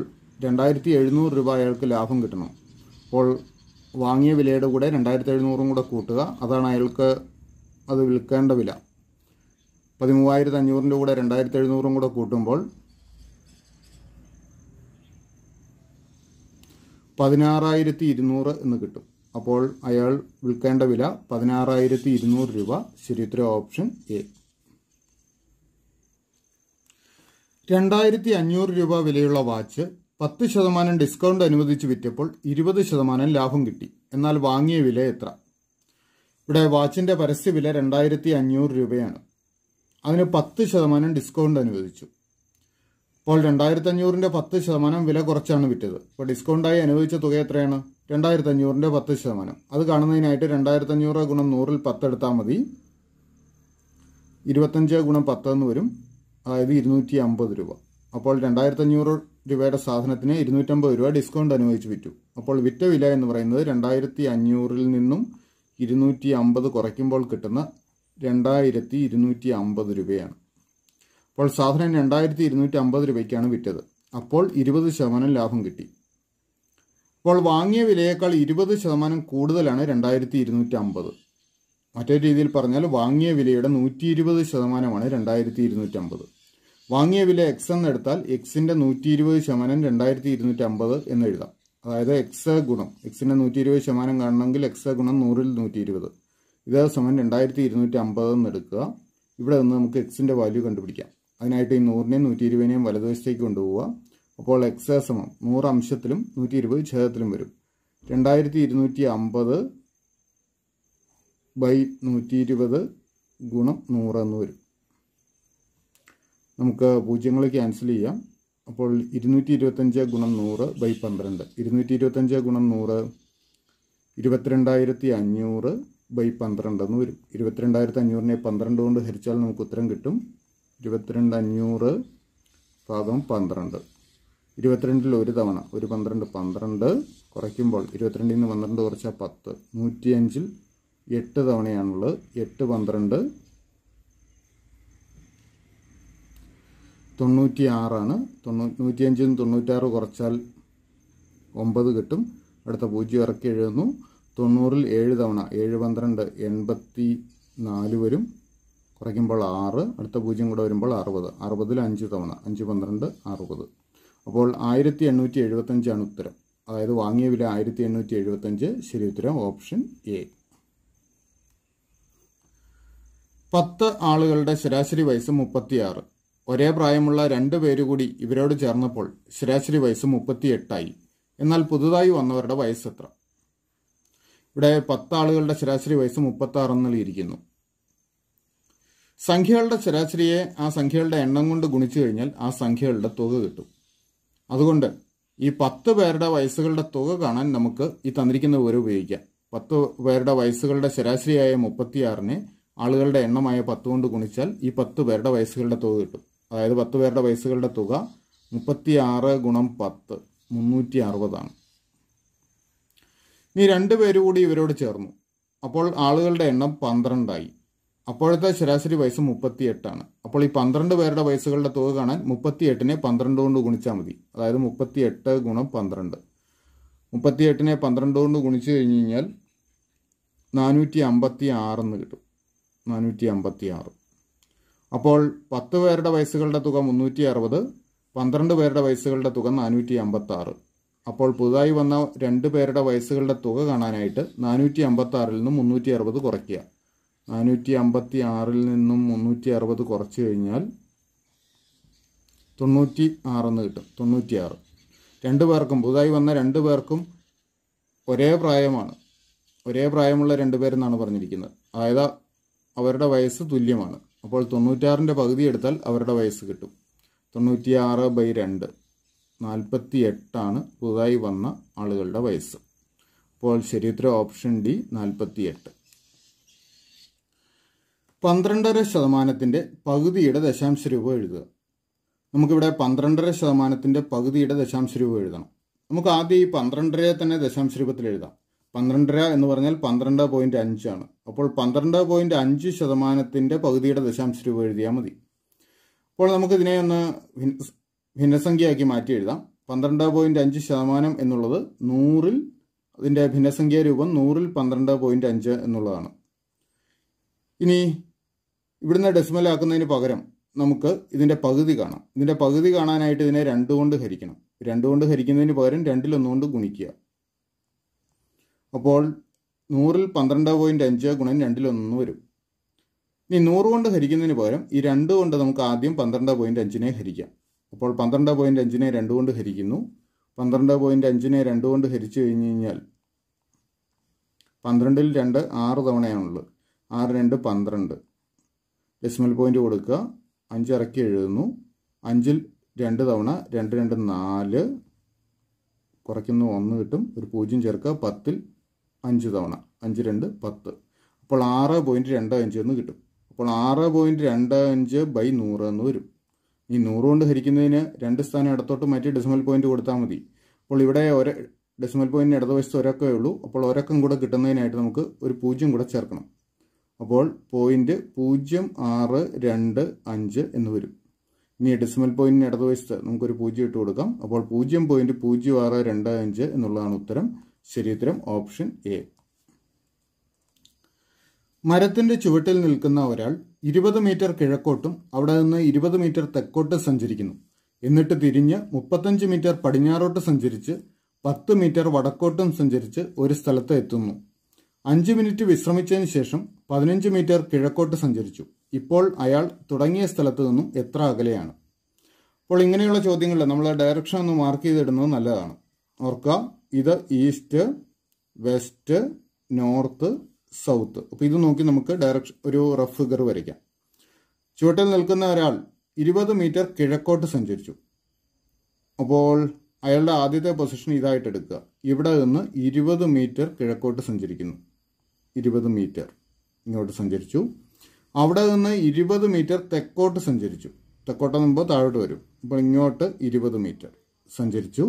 രണ്ടായിരത്തി എഴുന്നൂറ് രൂപ അയാൾക്ക് ലാഭം കിട്ടണം അപ്പോൾ വാങ്ങിയ വിലയുടെ കൂടെ രണ്ടായിരത്തി എഴുന്നൂറും കൂടെ കൂട്ടുക അതാണ് അയാൾക്ക് അത് വിൽക്കേണ്ട വില പതിമൂവായിരത്തി അഞ്ഞൂറിൻ്റെ കൂടെ രണ്ടായിരത്തി എഴുന്നൂറും കൂടെ കൂട്ടുമ്പോൾ പതിനാറായിരത്തി ഇരുന്നൂറ് എന്ന് കിട്ടും അപ്പോൾ അയാൾ വിൽക്കേണ്ട വില പതിനാറായിരത്തി ഇരുന്നൂറ് രൂപ ശരി ഓപ്ഷൻ എ രണ്ടായിരത്തി അഞ്ഞൂറ് രൂപ വിലയുള്ള വാച്ച് പത്ത് ശതമാനം ഡിസ്കൗണ്ട് അനുവദിച്ച് വിറ്റപ്പോൾ ഇരുപത് ശതമാനം ലാഭം കിട്ടി എന്നാൽ വാങ്ങിയ വില എത്ര ഇവിടെ വാച്ചിന്റെ പരസ്യവില രണ്ടായിരത്തി അഞ്ഞൂറ് രൂപയാണ് അതിന് പത്ത് ശതമാനം ഡിസ്കൗണ്ട് അനുവദിച്ചു അപ്പോൾ രണ്ടായിരത്തി അഞ്ഞൂറിൻ്റെ പത്ത് ശതമാനം വില കുറച്ചാണ് വിറ്റത് അപ്പോൾ ഡിസ്കൗണ്ടായി അനുവദിച്ച തുക എത്രയാണ് രണ്ടായിരത്തി അഞ്ഞൂറിൻ്റെ പത്ത് ശതമാനം അത് കാണുന്നതിനായിട്ട് രണ്ടായിരത്തി അഞ്ഞൂറ് ഗുണം നൂറിൽ പത്ത് എടുത്താൽ മതി ഇരുപത്തഞ്ച് ഗുണം പത്ത് എന്ന് വരും അതായത് ഇരുന്നൂറ്റി അമ്പത് രൂപ അപ്പോൾ രണ്ടായിരത്തി അഞ്ഞൂറ് രൂപയുടെ സാധനത്തിന് ഇരുന്നൂറ്റമ്പത് രൂപ ഡിസ്കൗണ്ട് അനുവദിച്ച് വിറ്റു അപ്പോൾ വിറ്റ വില എന്ന് പറയുന്നത് രണ്ടായിരത്തി അഞ്ഞൂറിൽ നിന്നും ഇരുന്നൂറ്റി അമ്പത് കുറയ്ക്കുമ്പോൾ കിട്ടുന്ന രണ്ടായിരത്തി ഇരുന്നൂറ്റി അമ്പത് രൂപയാണ് അപ്പോൾ സാധനം രണ്ടായിരത്തി ഇരുന്നൂറ്റി അമ്പത് രൂപയ്ക്കാണ് വിറ്റത് അപ്പോൾ ഇരുപത് ശതമാനം ലാഭം കിട്ടി അപ്പോൾ വാങ്ങിയ വിലയേക്കാൾ ഇരുപത് ശതമാനം കൂടുതലാണ് രണ്ടായിരത്തി ഇരുന്നൂറ്റി അമ്പത് മറ്റൊരു രീതിയിൽ പറഞ്ഞാൽ വാങ്ങിയ വിലയുടെ നൂറ്റി ഇരുപത് ശതമാനമാണ് രണ്ടായിരത്തി ഇരുന്നൂറ്റി അമ്പത് വാങ്ങിയ വില എക്സ് എന്നെടുത്താൽ എക്സിൻ്റെ നൂറ്റി ഇരുപത് ശതമാനം രണ്ടായിരത്തി ഇരുന്നൂറ്റി അമ്പത് എന്ന് എഴുതാം അതായത് എക്സ് ഗുണം എക്സിൻ്റെ നൂറ്റി ഇരുപത് ശതമാനം കാണണമെങ്കിൽ എക്സ് ഗുണം നൂറിൽ നൂറ്റി ഇരുപത് ഇതേ സമയം രണ്ടായിരത്തി ഇരുന്നൂറ്റി അമ്പത് എന്ന് എടുക്കുക ഇവിടെ നിന്ന് നമുക്ക് എക്സിൻ്റെ വാല്യൂ കണ്ടുപിടിക്കാം അതിനായിട്ട് ഈ നൂറിനെയും നൂറ്റി ഇരുപതിനെയും വലതുവശത്തേക്ക് കൊണ്ടുപോവുക അപ്പോൾ എക്സ് സമം നൂറ് അംശത്തിലും നൂറ്റി ഇരുപത് ഛേദത്തിലും വരും രണ്ടായിരത്തി ഇരുന്നൂറ്റി അമ്പത് ബൈ നൂറ്റി ഇരുപത് ഗുണം നൂറ് എന്ന് വരും നമുക്ക് പൂജ്യങ്ങൾ ക്യാൻസൽ ചെയ്യാം അപ്പോൾ ഇരുന്നൂറ്റി ഇരുപത്തഞ്ച് ഗുണം നൂറ് ബൈ പന്ത്രണ്ട് ഇരുന്നൂറ്റി ഇരുപത്തഞ്ച് ഗുണം നൂറ് ഇരുപത്തിരണ്ടായിരത്തി അഞ്ഞൂറ് ബൈ പന്ത്രണ്ട് എന്ന് വരും ഇരുപത്തിരണ്ടായിരത്തി അഞ്ഞൂറിനെ പന്ത്രണ്ട് കൊണ്ട് ഹരിച്ചാൽ നമുക്ക് ഉത്തരം കിട്ടും ഇരുപത്തിരണ്ട് അഞ്ഞൂറ് ഭാഗം പന്ത്രണ്ട് ഇരുപത്തിരണ്ടിൽ ഒരു തവണ ഒരു പന്ത്രണ്ട് പന്ത്രണ്ട് കുറയ്ക്കുമ്പോൾ ഇരുപത്തിരണ്ടിൽ നിന്ന് പന്ത്രണ്ട് കുറച്ചാൽ പത്ത് നൂറ്റിയഞ്ചിൽ എട്ട് തവണയാണുള്ളത് എട്ട് പന്ത്രണ്ട് തൊണ്ണൂറ്റി ആറാണ് തൊണ്ണൂ നൂറ്റിയഞ്ചിൽ നിന്ന് തൊണ്ണൂറ്റാറ് കുറച്ചാൽ ഒമ്പത് കിട്ടും അടുത്ത പൂജ്യം ഇറക്കി എഴുതുന്നു തൊണ്ണൂറിൽ ഏഴ് തവണ ഏഴ് പന്ത്രണ്ട് എൺപത്തി നാല് വരും കുറയ്ക്കുമ്പോൾ ആറ് അടുത്ത പൂജ്യം കൂടെ വരുമ്പോൾ അറുപത് അറുപതിൽ അഞ്ച് തവണ അഞ്ച് പന്ത്രണ്ട് അറുപത് അപ്പോൾ ആയിരത്തി എണ്ണൂറ്റി എഴുപത്തഞ്ചാണ് ഉത്തരം അതായത് വാങ്ങിയ വില ആയിരത്തി എണ്ണൂറ്റി എഴുപത്തഞ്ച് ശരി ഉത്തരം ഓപ്ഷൻ എ പത്ത് ആളുകളുടെ ശരാശരി വയസ്സ് മുപ്പത്തിയാറ് ഒരേ പ്രായമുള്ള രണ്ട് പേരുകൂടി ഇവരോട് ചേർന്നപ്പോൾ ശരാശരി വയസ്സ് മുപ്പത്തിയെട്ടായി എന്നാൽ പുതുതായി വന്നവരുടെ വയസ്സ് എത്ര ഇവിടെ പത്താളുകളുടെ ശരാശരി വയസ്സ് മുപ്പത്താറ് എന്നിലിരിക്കുന്നു സംഖ്യകളുടെ ശരാശരിയെ ആ സംഖ്യകളുടെ എണ്ണം കൊണ്ട് ഗുണിച്ചു കഴിഞ്ഞാൽ ആ സംഖ്യകളുടെ തുക കിട്ടും അതുകൊണ്ട് ഈ പത്ത് പേരുടെ വയസ്സുകളുടെ തുക കാണാൻ നമുക്ക് ഈ തന്നിരിക്കുന്ന വിവരം ഉപയോഗിക്കാം പത്ത് പേരുടെ വയസ്സുകളുടെ ശരാശരിയായ മുപ്പത്തിയാറിനെ ആളുകളുടെ എണ്ണമായ പത്ത് കൊണ്ട് ഗുണിച്ചാൽ ഈ പത്ത് പേരുടെ വയസ്സുകളുടെ തുക കിട്ടും അതായത് പത്ത് പേരുടെ വയസ്സുകളുടെ തുക മുപ്പത്തിയാറ് ഗുണം പത്ത് മുന്നൂറ്റി അറുപതാണ് ഇനി രണ്ട് പേര് കൂടി ഇവരോട് ചേർന്നു അപ്പോൾ ആളുകളുടെ എണ്ണം പന്ത്രണ്ടായി അപ്പോഴത്തെ ശരാശരി വയസ്സ് മുപ്പത്തിയെട്ടാണ് അപ്പോൾ ഈ പന്ത്രണ്ട് പേരുടെ വയസ്സുകളുടെ തുക കാണാൻ മുപ്പത്തിയെട്ടിനെ പന്ത്രണ്ട് കൊണ്ട് ഗുണിച്ചാൽ മതി അതായത് മുപ്പത്തിയെട്ട് ഗുണം പന്ത്രണ്ട് മുപ്പത്തിയെട്ടിനെ പന്ത്രണ്ട് കൊണ്ട് ഗുണിച്ചു കഴിഞ്ഞ് കഴിഞ്ഞാൽ നാനൂറ്റി അമ്പത്തി ആറെന്ന് കിട്ടും നാനൂറ്റി അമ്പത്തി ആറ് അപ്പോൾ പത്ത് പേരുടെ വയസ്സുകളുടെ തുക മുന്നൂറ്റി അറുപത് പന്ത്രണ്ട് പേരുടെ വയസ്സുകളുടെ തുക നാനൂറ്റി അമ്പത്തി ആറ് അപ്പോൾ പുതുതായി വന്ന രണ്ട് പേരുടെ വയസ്സുകളുടെ തുക കാണാനായിട്ട് നാനൂറ്റി അമ്പത്തി ആറിൽ നിന്നും മുന്നൂറ്റി അറുപത് കുറയ്ക്കുക നാനൂറ്റി അമ്പത്തി ആറിൽ നിന്നും മുന്നൂറ്റി അറുപത് കുറച്ച് കഴിഞ്ഞാൽ തൊണ്ണൂറ്റി ആറെന്ന് കിട്ടും തൊണ്ണൂറ്റി ആറ് രണ്ട് പേർക്കും പുതുതായി വന്ന രണ്ട് പേർക്കും ഒരേ പ്രായമാണ് ഒരേ പ്രായമുള്ള രണ്ട് പേരെന്നാണ് പറഞ്ഞിരിക്കുന്നത് അതായത് അവരുടെ വയസ്സ് തുല്യമാണ് അപ്പോൾ തൊണ്ണൂറ്റാറിൻ്റെ പകുതി എടുത്താൽ അവരുടെ വയസ്സ് കിട്ടും തൊണ്ണൂറ്റിയാറ് ബൈ രണ്ട് നാൽപ്പത്തി എട്ടാണ് പുതുതായി വന്ന ആളുകളുടെ വയസ്സ് അപ്പോൾ ശരിയുത്തര ഓപ്ഷൻ ഡി നാൽപ്പത്തി എട്ട് പന്ത്രണ്ടര ശതമാനത്തിൻ്റെ പകുതിയുടെ ദശാംശ രൂപ എഴുതുക നമുക്കിവിടെ പന്ത്രണ്ടര ശതമാനത്തിൻ്റെ പകുതിയുടെ ദശാംശ രൂപ എഴുതണം നമുക്ക് ആദ്യം ഈ പന്ത്രണ്ടരയെ തന്നെ ദശാംശ രൂപത്തിൽ എഴുതാം പന്ത്രണ്ടര എന്ന് പറഞ്ഞാൽ പന്ത്രണ്ട് പോയിന്റ് അഞ്ചാണ് അപ്പോൾ പന്ത്രണ്ട് പോയിന്റ് അഞ്ച് ശതമാനത്തിൻ്റെ പകുതിയുടെ ദശാംശ രൂപ എഴുതിയാൽ മതി അപ്പോൾ നമുക്കിതിനെ ഒന്ന് ഭിന്നസംഖ്യയാക്കി മാറ്റി എഴുതാം പന്ത്രണ്ട് പോയിന്റ് അഞ്ച് ശതമാനം എന്നുള്ളത് നൂറിൽ അതിൻ്റെ ഭിന്നസംഖ്യാ രൂപം നൂറിൽ പന്ത്രണ്ട് പോയിന്റ് അഞ്ച് എന്നുള്ളതാണ് ഇനി ഇവിടുന്ന് ഡെസിമലാക്കുന്നതിന് പകരം നമുക്ക് ഇതിൻ്റെ പകുതി കാണാം ഇതിൻ്റെ പകുതി കാണാനായിട്ട് ഇതിനെ രണ്ട് കൊണ്ട് ഹരിക്കണം രണ്ട് കൊണ്ട് ഹരിക്കുന്നതിന് പകരം രണ്ടിലൊന്നുകൊണ്ട് ഗുണിക്കുക അപ്പോൾ നൂറിൽ പന്ത്രണ്ട് പോയിന്റ് അഞ്ച് ഗുണം രണ്ടിലൊന്ന് വരും ഇനി നൂറ് കൊണ്ട് ഹരിക്കുന്നതിന് പകരം ഈ രണ്ട് കൊണ്ട് നമുക്ക് ആദ്യം പന്ത്രണ്ട് പോയിന്റ് അഞ്ചിനെ ഹരിക്കാം അപ്പോൾ പന്ത്രണ്ട് പോയിൻ്റ് അഞ്ചിനെ രണ്ട് കൊണ്ട് ഹരിക്കുന്നു പന്ത്രണ്ട് പോയിൻ്റ് അഞ്ചിനെ രണ്ട് കൊണ്ട് ഹരിച്ചു കഴിഞ്ഞ് കഴിഞ്ഞാൽ പന്ത്രണ്ടിൽ രണ്ട് ആറ് തവണയാണുള്ളത് ആറ് രണ്ട് പന്ത്രണ്ട് ഡെസിമൽ പോയിന്റ് കൊടുക്കുക അഞ്ച് ഇറക്കി എഴുതുന്നു അഞ്ചിൽ രണ്ട് തവണ രണ്ട് രണ്ട് നാല് കുറയ്ക്കുന്നു ഒന്ന് കിട്ടും ഒരു പൂജ്യം ചേർക്കുക പത്തിൽ അഞ്ച് തവണ അഞ്ച് രണ്ട് പത്ത് അപ്പോൾ ആറ് പോയിൻറ്റ് രണ്ട് അഞ്ച് എന്ന് കിട്ടും അപ്പോൾ ആറ് പോയിൻറ്റ് രണ്ട് അഞ്ച് ബൈ നൂറ് എന്ന് വരും ഈ നൂറ് കൊണ്ട് ഹരിക്കുന്നതിന് രണ്ട് സ്ഥാനം ഇടത്തോട്ട് മാറ്റി ഡെസിമൽ പോയിന്റ് കൊടുത്താൽ മതി അപ്പോൾ ഇവിടെ ഒരു ഡെസിമൽ പോയിന്റിന് ഇടതുവശത്ത് ഒരക്കമേ ഉള്ളൂ അപ്പോൾ ഒരക്കം കൂടെ കിട്ടുന്നതിനായിട്ട് നമുക്ക് ഒരു പൂജ്യം കൂടെ ചേർക്കണം അപ്പോൾ പോയിന്റ് പൂജ്യം ആറ് രണ്ട് അഞ്ച് എന്ന് വരും ഇനി ഡെസിമൽ പോയിന്റിന് ഇടതുവശത്ത് നമുക്കൊരു പൂജ്യം ഇട്ട് കൊടുക്കാം അപ്പോൾ പൂജ്യം പോയിന്റ് പൂജ്യം ആറ് രണ്ട് അഞ്ച് എന്നുള്ളതാണ് ഉത്തരം ശരിയുത്തരം ഓപ്ഷൻ എ മരത്തിന്റെ ചുവട്ടിൽ നിൽക്കുന്ന ഒരാൾ ഇരുപത് മീറ്റർ കിഴക്കോട്ടും അവിടെ നിന്ന് ഇരുപത് മീറ്റർ തെക്കോട്ട് സഞ്ചരിക്കുന്നു എന്നിട്ട് തിരിഞ്ഞ് മുപ്പത്തഞ്ച് മീറ്റർ പടിഞ്ഞാറോട്ട് സഞ്ചരിച്ച് പത്ത് മീറ്റർ വടക്കോട്ടും സഞ്ചരിച്ച് ഒരു സ്ഥലത്ത് എത്തുന്നു അഞ്ച് മിനിറ്റ് വിശ്രമിച്ചതിന് ശേഷം പതിനഞ്ച് മീറ്റർ കിഴക്കോട്ട് സഞ്ചരിച്ചു ഇപ്പോൾ അയാൾ തുടങ്ങിയ സ്ഥലത്ത് നിന്നും എത്ര അകലെയാണ് അപ്പോൾ ഇങ്ങനെയുള്ള ചോദ്യങ്ങളിൽ നമ്മൾ ഡയറക്ഷൻ ഒന്ന് മാർക്ക് ചെയ്തിടുന്നത് നല്ലതാണ് ഓർക്കുക ഇത് ഈസ്റ്റ് വെസ്റ്റ് നോർത്ത് സൗത്ത് അപ്പോൾ ഇത് നോക്കി നമുക്ക് ഡയറക്ഷൻ ഒരു റഫ് ഫിഗർ വരയ്ക്കാം ചുവട്ടിൽ നിൽക്കുന്ന ഒരാൾ ഇരുപത് മീറ്റർ കിഴക്കോട്ട് സഞ്ചരിച്ചു അപ്പോൾ അയാളുടെ ആദ്യത്തെ പൊസിഷൻ ഇതായിട്ട് എടുക്കുക ഇവിടെ നിന്ന് ഇരുപത് മീറ്റർ കിഴക്കോട്ട് സഞ്ചരിക്കുന്നു ഇരുപത് മീറ്റർ ഇങ്ങോട്ട് സഞ്ചരിച്ചു അവിടെ നിന്ന് ഇരുപത് മീറ്റർ തെക്കോട്ട് സഞ്ചരിച്ചു തെക്കോട്ട് നിന്നുമ്പോൾ താഴോട്ട് വരും അപ്പോൾ ഇങ്ങോട്ട് ഇരുപത് മീറ്റർ സഞ്ചരിച്ചു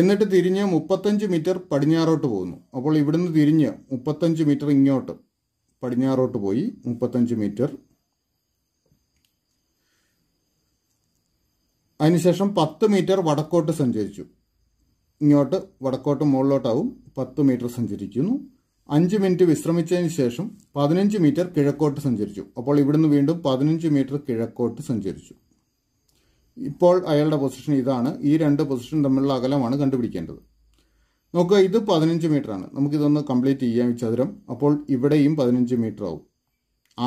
എന്നിട്ട് തിരിഞ്ഞ് മുപ്പത്തഞ്ച് മീറ്റർ പടിഞ്ഞാറോട്ട് പോകുന്നു അപ്പോൾ ഇവിടുന്ന് തിരിഞ്ഞ് മുപ്പത്തഞ്ച് മീറ്റർ ഇങ്ങോട്ട് പടിഞ്ഞാറോട്ട് പോയി മുപ്പത്തഞ്ച് മീറ്റർ അതിനുശേഷം പത്ത് മീറ്റർ വടക്കോട്ട് സഞ്ചരിച്ചു ഇങ്ങോട്ട് വടക്കോട്ട് മുകളിലോട്ടാവും പത്ത് മീറ്റർ സഞ്ചരിക്കുന്നു അഞ്ച് മിനിറ്റ് വിശ്രമിച്ചതിന് ശേഷം പതിനഞ്ച് മീറ്റർ കിഴക്കോട്ട് സഞ്ചരിച്ചു അപ്പോൾ ഇവിടുന്ന് വീണ്ടും പതിനഞ്ച് മീറ്റർ കിഴക്കോട്ട് സഞ്ചരിച്ചു ഇപ്പോൾ അയാളുടെ പൊസിഷൻ ഇതാണ് ഈ രണ്ട് പൊസിഷൻ തമ്മിലുള്ള അകലമാണ് കണ്ടുപിടിക്കേണ്ടത് നോക്കുക ഇത് പതിനഞ്ച് ആണ് നമുക്കിതൊന്ന് കംപ്ലീറ്റ് ചെയ്യാം ചതുരം അപ്പോൾ ഇവിടെയും പതിനഞ്ച് മീറ്റർ ആവും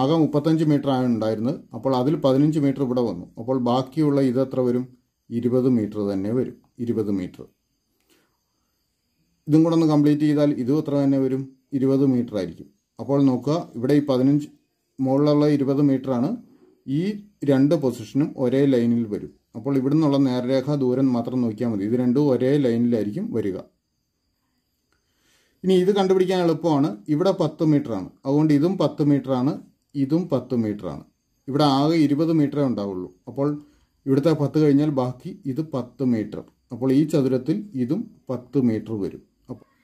ആകെ മുപ്പത്തഞ്ച് മീറ്റർ ആണ് ഉണ്ടായിരുന്നത് അപ്പോൾ അതിൽ പതിനഞ്ച് മീറ്റർ ഇവിടെ വന്നു അപ്പോൾ ബാക്കിയുള്ള ഇത് എത്ര വരും ഇരുപത് മീറ്റർ തന്നെ വരും ഇരുപത് മീറ്റർ ഇതും കൂടെ ഒന്ന് കംപ്ലീറ്റ് ചെയ്താൽ ഇതും എത്ര തന്നെ വരും ഇരുപത് മീറ്റർ ആയിരിക്കും അപ്പോൾ നോക്കുക ഇവിടെ ഈ പതിനഞ്ച് മുകളിലുള്ള ഇരുപത് ആണ് ഈ രണ്ട് പൊസിഷനും ഒരേ ലൈനിൽ വരും അപ്പോൾ ഇവിടെ നിന്നുള്ള നേർരേഖ ദൂരം മാത്രം നോക്കിയാൽ മതി ഇത് രണ്ടും ഒരേ ലൈനിലായിരിക്കും വരിക ഇനി ഇത് കണ്ടുപിടിക്കാൻ എളുപ്പമാണ് ഇവിടെ പത്ത് ആണ് അതുകൊണ്ട് ഇതും പത്ത് ആണ് ഇതും പത്ത് ആണ് ഇവിടെ ആകെ ഇരുപത് മീറ്ററേ ഉണ്ടാവുള്ളൂ അപ്പോൾ ഇവിടുത്തെ പത്ത് കഴിഞ്ഞാൽ ബാക്കി ഇത് പത്ത് മീറ്റർ അപ്പോൾ ഈ ചതുരത്തിൽ ഇതും പത്ത് മീറ്റർ വരും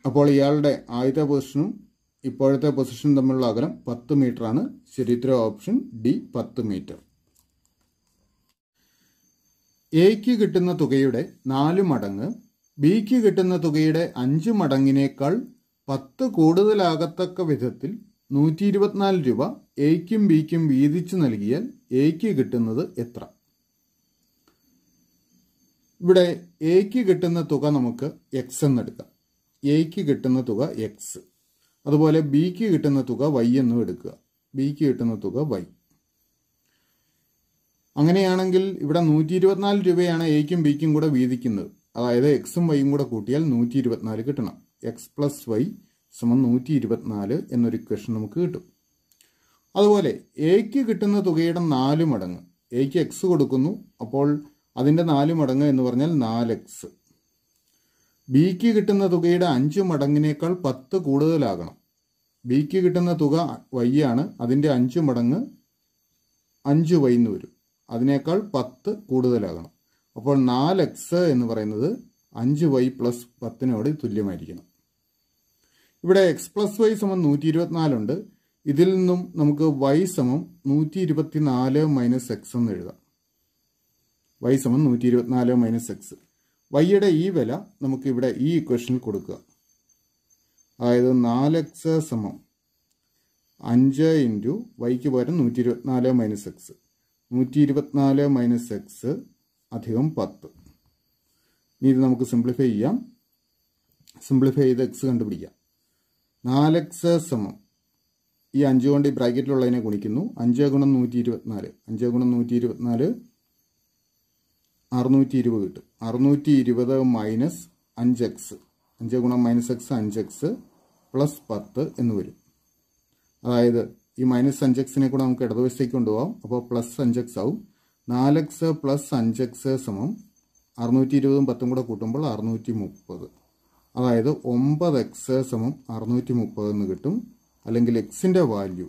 അപ്പോൾ ഇയാളുടെ ആദ്യത്തെ പൊസിഷനും ഇപ്പോഴത്തെ പൊസിഷനും തമ്മിലുള്ള അകലം പത്ത് ആണ് ശരിത്ര ഓപ്ഷൻ ഡി പത്ത് മീറ്റർ എക്ക് കിട്ടുന്ന തുകയുടെ നാല് മടങ്ങ് ബിക്ക് കിട്ടുന്ന തുകയുടെ അഞ്ച് മടങ്ങിനേക്കാൾ പത്ത് കൂടുതലാകത്തക്ക വിധത്തിൽ നൂറ്റി ഇരുപത്തിനാല് രൂപ എയ്ക്കും ബിക്കും വീതിച്ചു നൽകിയാൽ എയ്ക്ക് കിട്ടുന്നത് എത്ര ഇവിടെ എയ്ക്ക് കിട്ടുന്ന തുക നമുക്ക് എക്സ് എന്നെടുക്കാം എയ്ക്ക് കിട്ടുന്ന തുക എക്സ് അതുപോലെ ബിക്ക് കിട്ടുന്ന തുക വൈ എന്നും എടുക്കുക ബിക്ക് കിട്ടുന്ന തുക വൈ അങ്ങനെയാണെങ്കിൽ ഇവിടെ നൂറ്റി ഇരുപത്തിനാല് രൂപയാണ് എക്കും ബിക്കും കൂടെ വീതിക്കുന്നത് അതായത് എക്സും വൈയും കൂടെ കൂട്ടിയാൽ നൂറ്റി ഇരുപത്തിനാല് കിട്ടണം എക്സ് പ്ലസ് വൈ സമം നൂറ്റി ഇരുപത്തിനാല് എന്നൊരു ഇക്വേഷൻ നമുക്ക് കിട്ടും അതുപോലെ എക്ക് കിട്ടുന്ന തുകയുടെ നാല് മടങ്ങ് എക്ക് എക്സ് കൊടുക്കുന്നു അപ്പോൾ അതിൻ്റെ നാല് മടങ്ങ് എന്ന് പറഞ്ഞാൽ നാല് എക്സ് ബിക്ക് കിട്ടുന്ന തുകയുടെ അഞ്ച് മടങ്ങിനേക്കാൾ പത്ത് കൂടുതലാകണം ബിക്ക് കിട്ടുന്ന തുക വൈ ആണ് അതിൻ്റെ അഞ്ച് മടങ്ങ് അഞ്ച് വൈ എന്ന് വരും അതിനേക്കാൾ പത്ത് കൂടുതലാകണം അപ്പോൾ നാല് എക്സ് എന്ന് പറയുന്നത് അഞ്ച് വൈ പ്ലസ് പത്തിനോട് തുല്യമായിരിക്കണം ഇവിടെ എക്സ് പ്ലസ് വൈ സമം നൂറ്റി ഇരുപത്തിനാലുണ്ട് ഇതിൽ നിന്നും നമുക്ക് വൈ സമം നൂറ്റി ഇരുപത്തിനാല് മൈനസ് എക്സ് എന്ന് എഴുതാം വൈ സമം നൂറ്റി ഇരുപത്തിനാല് മൈനസ് എക്സ് വൈയുടെ ഈ വില നമുക്ക് ഇവിടെ ഈ ഇക്വേഷനിൽ കൊടുക്കുക അതായത് നാല് എക്സ് സമം അഞ്ച് ഇൻറ്റു വൈക്ക് പകരം നൂറ്റി ഇരുപത്തിനാല് മൈനസ് എക്സ് നൂറ്റി ഇരുപത്തിനാല് മൈനസ് എക്സ് അധികം പത്ത് ഇനി ഇത് നമുക്ക് സിംപ്ലിഫൈ ചെയ്യാം സിംപ്ലിഫൈ ചെയ്ത് എക്സ് കണ്ടുപിടിക്കാം നാല് എക്സ് സമം ഈ അഞ്ച് കൊണ്ട് ഈ ബ്രാക്കറ്റിലുള്ളതിനെ ഗുണിക്കുന്നു അഞ്ച് ഗുണം നൂറ്റി ഇരുപത്തിനാല് അഞ്ച് ഗുണം നൂറ്റി ഇരുപത്തിനാല് അറുന്നൂറ്റി ഇരുപത് കിട്ടും അറുന്നൂറ്റി ഇരുപത് മൈനസ് അഞ്ച് എക്സ് അഞ്ച് ഗുണം മൈനസ് എക്സ് അഞ്ച് എക്സ് പ്ലസ് പത്ത് എന്ന് വരും അതായത് ഈ മൈനസ് അഞ്ച് എക്സിനെ കൂടെ നമുക്ക് ഇടതുവശത്തേക്ക് കൊണ്ടുപോകാം അപ്പോൾ പ്ലസ് അഞ്ച് എക്സ് ആവും നാല് എക്സ് പ്ലസ് അഞ്ച് എക്സ് സമം അറുന്നൂറ്റി ഇരുപതും പത്തും കൂടെ കൂട്ടുമ്പോൾ അറുന്നൂറ്റി മുപ്പത് അതായത് ഒമ്പത് എക്സ് സമം അറുന്നൂറ്റി മുപ്പത് എന്ന് കിട്ടും അല്ലെങ്കിൽ എക്സിൻ്റെ വാല്യൂ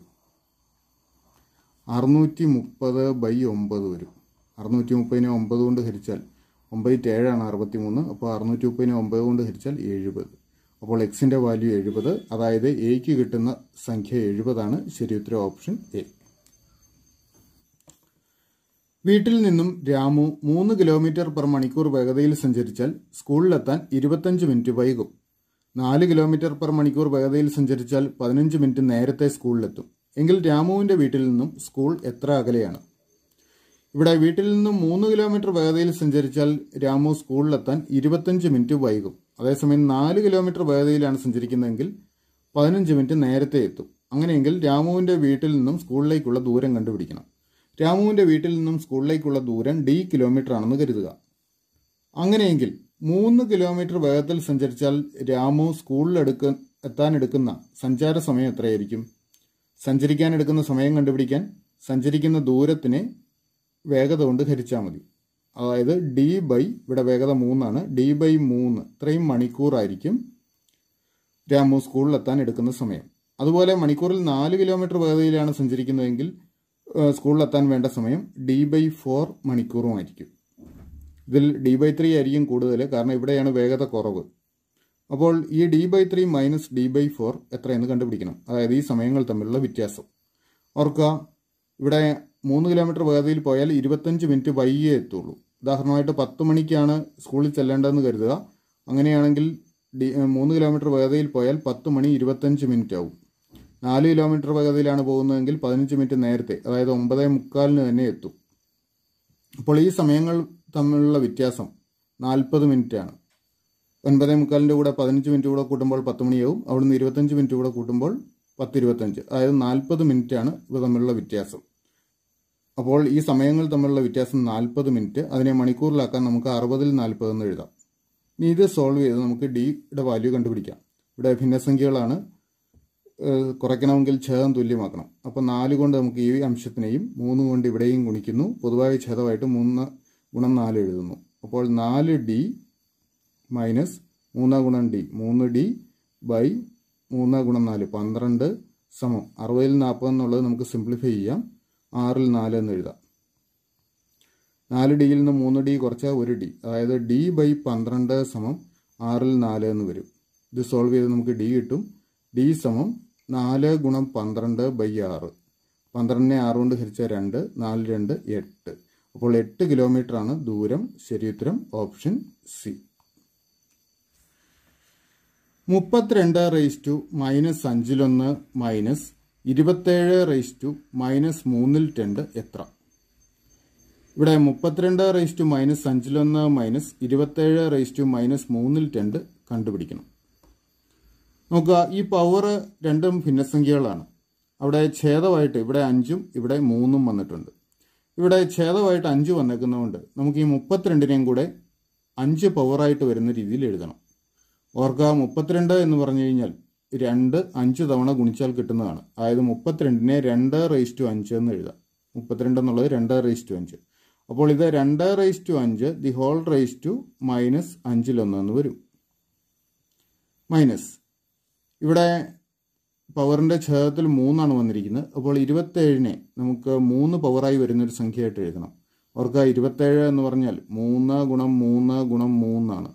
അറുന്നൂറ്റി മുപ്പത് ബൈ ഒമ്പത് വരും അറുന്നൂറ്റി മുപ്പതിനെ ഒമ്പത് കൊണ്ട് ഹരിച്ചാൽ ഒമ്പതിറ്റ് ഏഴാണ് അറുപത്തി മൂന്ന് അപ്പോൾ അറുന്നൂറ്റി മുപ്പതിനെ ഒമ്പത് കൊണ്ട് ഹരിച്ചാൽ എഴുപത് അപ്പോൾ എക്സിൻ്റെ വാല്യൂ എഴുപത് അതായത് എയ്ക്ക് കിട്ടുന്ന സംഖ്യ എഴുപതാണ് ശരിയുത്തര ഓപ്ഷൻ എ വീട്ടിൽ നിന്നും രാമു മൂന്ന് കിലോമീറ്റർ പെർ മണിക്കൂർ വേഗതയിൽ സഞ്ചരിച്ചാൽ സ്കൂളിലെത്താൻ ഇരുപത്തഞ്ച് മിനിറ്റ് വൈകും നാല് കിലോമീറ്റർ പെർ മണിക്കൂർ വേഗതയിൽ സഞ്ചരിച്ചാൽ പതിനഞ്ച് മിനിറ്റ് നേരത്തെ സ്കൂളിലെത്തും എങ്കിൽ രാമുവിൻ്റെ വീട്ടിൽ നിന്നും സ്കൂൾ എത്ര അകലെയാണ് ഇവിടെ വീട്ടിൽ നിന്നും മൂന്ന് കിലോമീറ്റർ വേഗതയിൽ സഞ്ചരിച്ചാൽ രാമു സ്കൂളിലെത്താൻ ഇരുപത്തഞ്ച് മിനിറ്റ് വൈകും അതേസമയം നാല് കിലോമീറ്റർ വേഗതയിലാണ് സഞ്ചരിക്കുന്നതെങ്കിൽ പതിനഞ്ച് മിനിറ്റ് നേരത്തെ എത്തും അങ്ങനെയെങ്കിൽ രാമുവിൻ്റെ വീട്ടിൽ നിന്നും സ്കൂളിലേക്കുള്ള ദൂരം കണ്ടുപിടിക്കണം രാമുവിൻ്റെ വീട്ടിൽ നിന്നും സ്കൂളിലേക്കുള്ള ദൂരം ഡി കിലോമീറ്റർ ആണെന്ന് കരുതുക അങ്ങനെയെങ്കിൽ മൂന്ന് കിലോമീറ്റർ വേഗത്തിൽ സഞ്ചരിച്ചാൽ രാമു സ്കൂളിലെടുക്ക എത്താനെടുക്കുന്ന സഞ്ചാര സമയം എത്രയായിരിക്കും സഞ്ചരിക്കാനെടുക്കുന്ന സമയം കണ്ടുപിടിക്കാൻ സഞ്ചരിക്കുന്ന ദൂരത്തിന് വേഗത കൊണ്ട് ഹരിച്ചാൽ മതി അതായത് ഡി ബൈ ഇവിടെ വേഗത മൂന്നാണ് ഡി ബൈ മൂന്ന് ഇത്രയും മണിക്കൂറായിരിക്കും രാമു സ്കൂളിലെത്താൻ എടുക്കുന്ന സമയം അതുപോലെ മണിക്കൂറിൽ നാല് കിലോമീറ്റർ വേഗതയിലാണ് സഞ്ചരിക്കുന്നതെങ്കിൽ സ്കൂളിലെത്താൻ വേണ്ട സമയം ഡി ബൈ ഫോർ മണിക്കൂറുമായിരിക്കും ഇതിൽ ഡി ബൈ ത്രീ ആയിരിക്കും കൂടുതൽ കാരണം ഇവിടെയാണ് വേഗത കുറവ് അപ്പോൾ ഈ D by three minus D by four എത്രയെന്ന് കണ്ടുപിടിക്കണം അതായത് ഈ സമയങ്ങൾ തമ്മിലുള്ള വ്യത്യാസം ഓർക്കുക ഇവിടെ മൂന്ന് കിലോമീറ്റർ വേഗതയിൽ പോയാൽ ഇരുപത്തഞ്ച് മിനിറ്റ് വൈകിയേ എത്തുള്ളൂ ഉദാഹരണമായിട്ട് പത്ത് മണിക്കാണ് സ്കൂളിൽ ചെല്ലേണ്ടതെന്ന് കരുതുക അങ്ങനെയാണെങ്കിൽ മൂന്ന് കിലോമീറ്റർ വേഗതയിൽ പോയാൽ പത്ത് മണി ഇരുപത്തഞ്ച് മിനിറ്റ് ആവും നാല് കിലോമീറ്റർ വേഗതയിലാണ് പോകുന്നതെങ്കിൽ പതിനഞ്ച് മിനിറ്റ് നേരത്തെ അതായത് ഒമ്പതേ മുക്കാലിന് തന്നെ എത്തും അപ്പോൾ ഈ സമയങ്ങൾ തമ്മിലുള്ള വ്യത്യാസം നാൽപ്പത് മിനിറ്റാണ് ഒൻപതേ മുക്കാലിൻ്റെ കൂടെ പതിനഞ്ച് മിനിറ്റ് കൂടെ കൂട്ടുമ്പോൾ പത്ത് മണിയാവും അവിടുന്ന് ഇരുപത്തഞ്ച് മിനിറ്റ് കൂടെ കൂട്ടുമ്പോൾ പത്തിരുപത്തഞ്ച് അതായത് നാൽപ്പത് മിനിറ്റാണ് ഇവ തമ്മിലുള്ള വ്യത്യാസം അപ്പോൾ ഈ സമയങ്ങൾ തമ്മിലുള്ള വ്യത്യാസം നാൽപ്പത് മിനിറ്റ് അതിനെ മണിക്കൂറിലാക്കാൻ നമുക്ക് അറുപതിൽ നാൽപ്പത് എന്ന് എഴുതാം ഇനി ഇത് സോൾവ് ചെയ്ത് നമുക്ക് ഡിയുടെ വാല്യൂ കണ്ടുപിടിക്കാം ഇവിടെ ഭിന്നസംഖ്യകളാണ് കുറയ്ക്കണമെങ്കിൽ ഛേദം തുല്യമാക്കണം അപ്പോൾ നാല് കൊണ്ട് നമുക്ക് ഈ അംശത്തിനെയും മൂന്ന് കൊണ്ട് ഇവിടെയും ഗുണിക്കുന്നു പൊതുവായ ഛേദമായിട്ട് മൂന്ന് ഗുണം നാല് എഴുതുന്നു അപ്പോൾ നാല് ഡി മൈനസ് മൂന്ന് ഗുണം ഡി മൂന്ന് ഡി ബൈ മൂന്ന് ഗുണം നാല് പന്ത്രണ്ട് സമം അറുപതിൽ നാൽപ്പത് എന്നുള്ളത് നമുക്ക് സിംപ്ലിഫൈ ചെയ്യാം ആറിൽ നാല് എന്ന് എഴുതാം നാല് ഡിയിൽ നിന്ന് മൂന്ന് ഡി കുറച്ചാൽ ഒരു ഡി അതായത് ഡി ബൈ പന്ത്രണ്ട് സമം ആറിൽ നാല് എന്ന് വരും ഇത് സോൾവ് ചെയ്ത് നമുക്ക് ഡി കിട്ടും ഡി സമം നാല് ഗുണം പന്ത്രണ്ട് ബൈ ആറ് പന്ത്രണ്ടിനെ ആറ് കൊണ്ട് ഹരിച്ച രണ്ട് നാല് രണ്ട് എട്ട് അപ്പോൾ എട്ട് കിലോമീറ്റർ ആണ് ദൂരം ശരിയുത്തരം ഓപ്ഷൻ സി മുപ്പത്തിരണ്ട് റേസ് ടു മൈനസ് അഞ്ചിലൊന്ന് മൈനസ് ഇരുപത്തേഴ് റേസ് ടു മൈനസ് മൂന്നിൽ രണ്ട് എത്ര ഇവിടെ മുപ്പത്തിരണ്ട് റേസ് ടു മൈനസ് അഞ്ചിലൊന്ന് മൈനസ് ഇരുപത്തേഴ് റേസ് ടു മൈനസ് മൂന്നിൽ രണ്ട് കണ്ടുപിടിക്കണം നോക്കുക ഈ പവർ രണ്ടും ഭിന്നസംഖ്യകളാണ് അവിടെ ഛേദമായിട്ട് ഇവിടെ അഞ്ചും ഇവിടെ മൂന്നും വന്നിട്ടുണ്ട് ഇവിടെ ഛേദമായിട്ട് അഞ്ച് വന്നേക്കുന്നതുകൊണ്ട് നമുക്ക് ഈ മുപ്പത്തിരണ്ടിനെയും കൂടെ അഞ്ച് പവറായിട്ട് വരുന്ന രീതിയിൽ എഴുതണം ഓർക്കുക മുപ്പത്തിരണ്ട് എന്ന് പറഞ്ഞു കഴിഞ്ഞാൽ രണ്ട് അഞ്ച് തവണ ഗുണിച്ചാൽ കിട്ടുന്നതാണ് അതായത് മുപ്പത്തിരണ്ടിനെ രണ്ട് റേസ് ടു അഞ്ച് എന്ന് എഴുതാം മുപ്പത്തിരണ്ട് എന്നുള്ളത് രണ്ട് റേസ് ടു അഞ്ച് അപ്പോൾ ഇത് രണ്ട് റേസ് ടു അഞ്ച് the whole raise to minus അഞ്ചിലൊന്ന് എന്ന് വരും മൈനസ് ഇവിടെ പവറിൻ്റെ ഛേദത്തിൽ മൂന്നാണ് വന്നിരിക്കുന്നത് അപ്പോൾ ഇരുപത്തേഴിനെ നമുക്ക് മൂന്ന് പവറായി വരുന്നൊരു സംഖ്യയായിട്ട് എഴുതണം ഓർക്കുക ഇരുപത്തേഴ് എന്ന് പറഞ്ഞാൽ മൂന്ന് ഗുണം മൂന്ന് ഗുണം മൂന്നാണ്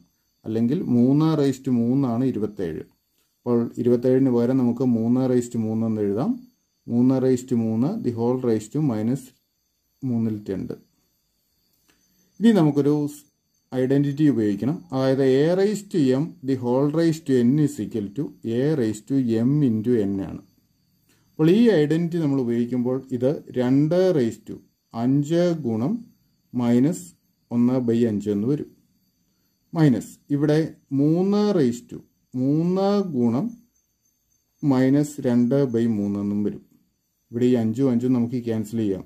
അല്ലെങ്കിൽ മൂന്ന് റേസ് ടു മൂന്നാണ് ഇരുപത്തേഴ് അപ്പോൾ ഇരുപത്തേഴിന് പകരം നമുക്ക് മൂന്ന് റേസ്റ്റ് മൂന്ന് എന്ന് എഴുതാം മൂന്ന് റേസ്റ്റ് മൂന്ന് ദി ഹോൾ റേസ്റ്റ് മൈനസ് മൂന്നിൽ രണ്ട് ഇനി നമുക്കൊരു ഐഡൻറ്റിറ്റി ഉപയോഗിക്കണം അതായത് A raise to M the whole raise to N is equal to A raise to M into N ആണ് അപ്പോൾ ഈ ഐഡൻറ്റിറ്റി നമ്മൾ ഉപയോഗിക്കുമ്പോൾ ഇത് രണ്ട് റൈസ് ടു അഞ്ച് ഗുണം മൈനസ് ഒന്ന് ബൈ അഞ്ച് എന്ന് വരും മൈനസ് ഇവിടെ മൂന്ന് റൈസ് ടു മൂന്ന് ഗുണം മൈനസ് രണ്ട് ബൈ മൂന്നെന്നും വരും ഇവിടെ ഈ അഞ്ചും അഞ്ചും നമുക്ക് ക്യാൻസൽ ചെയ്യാം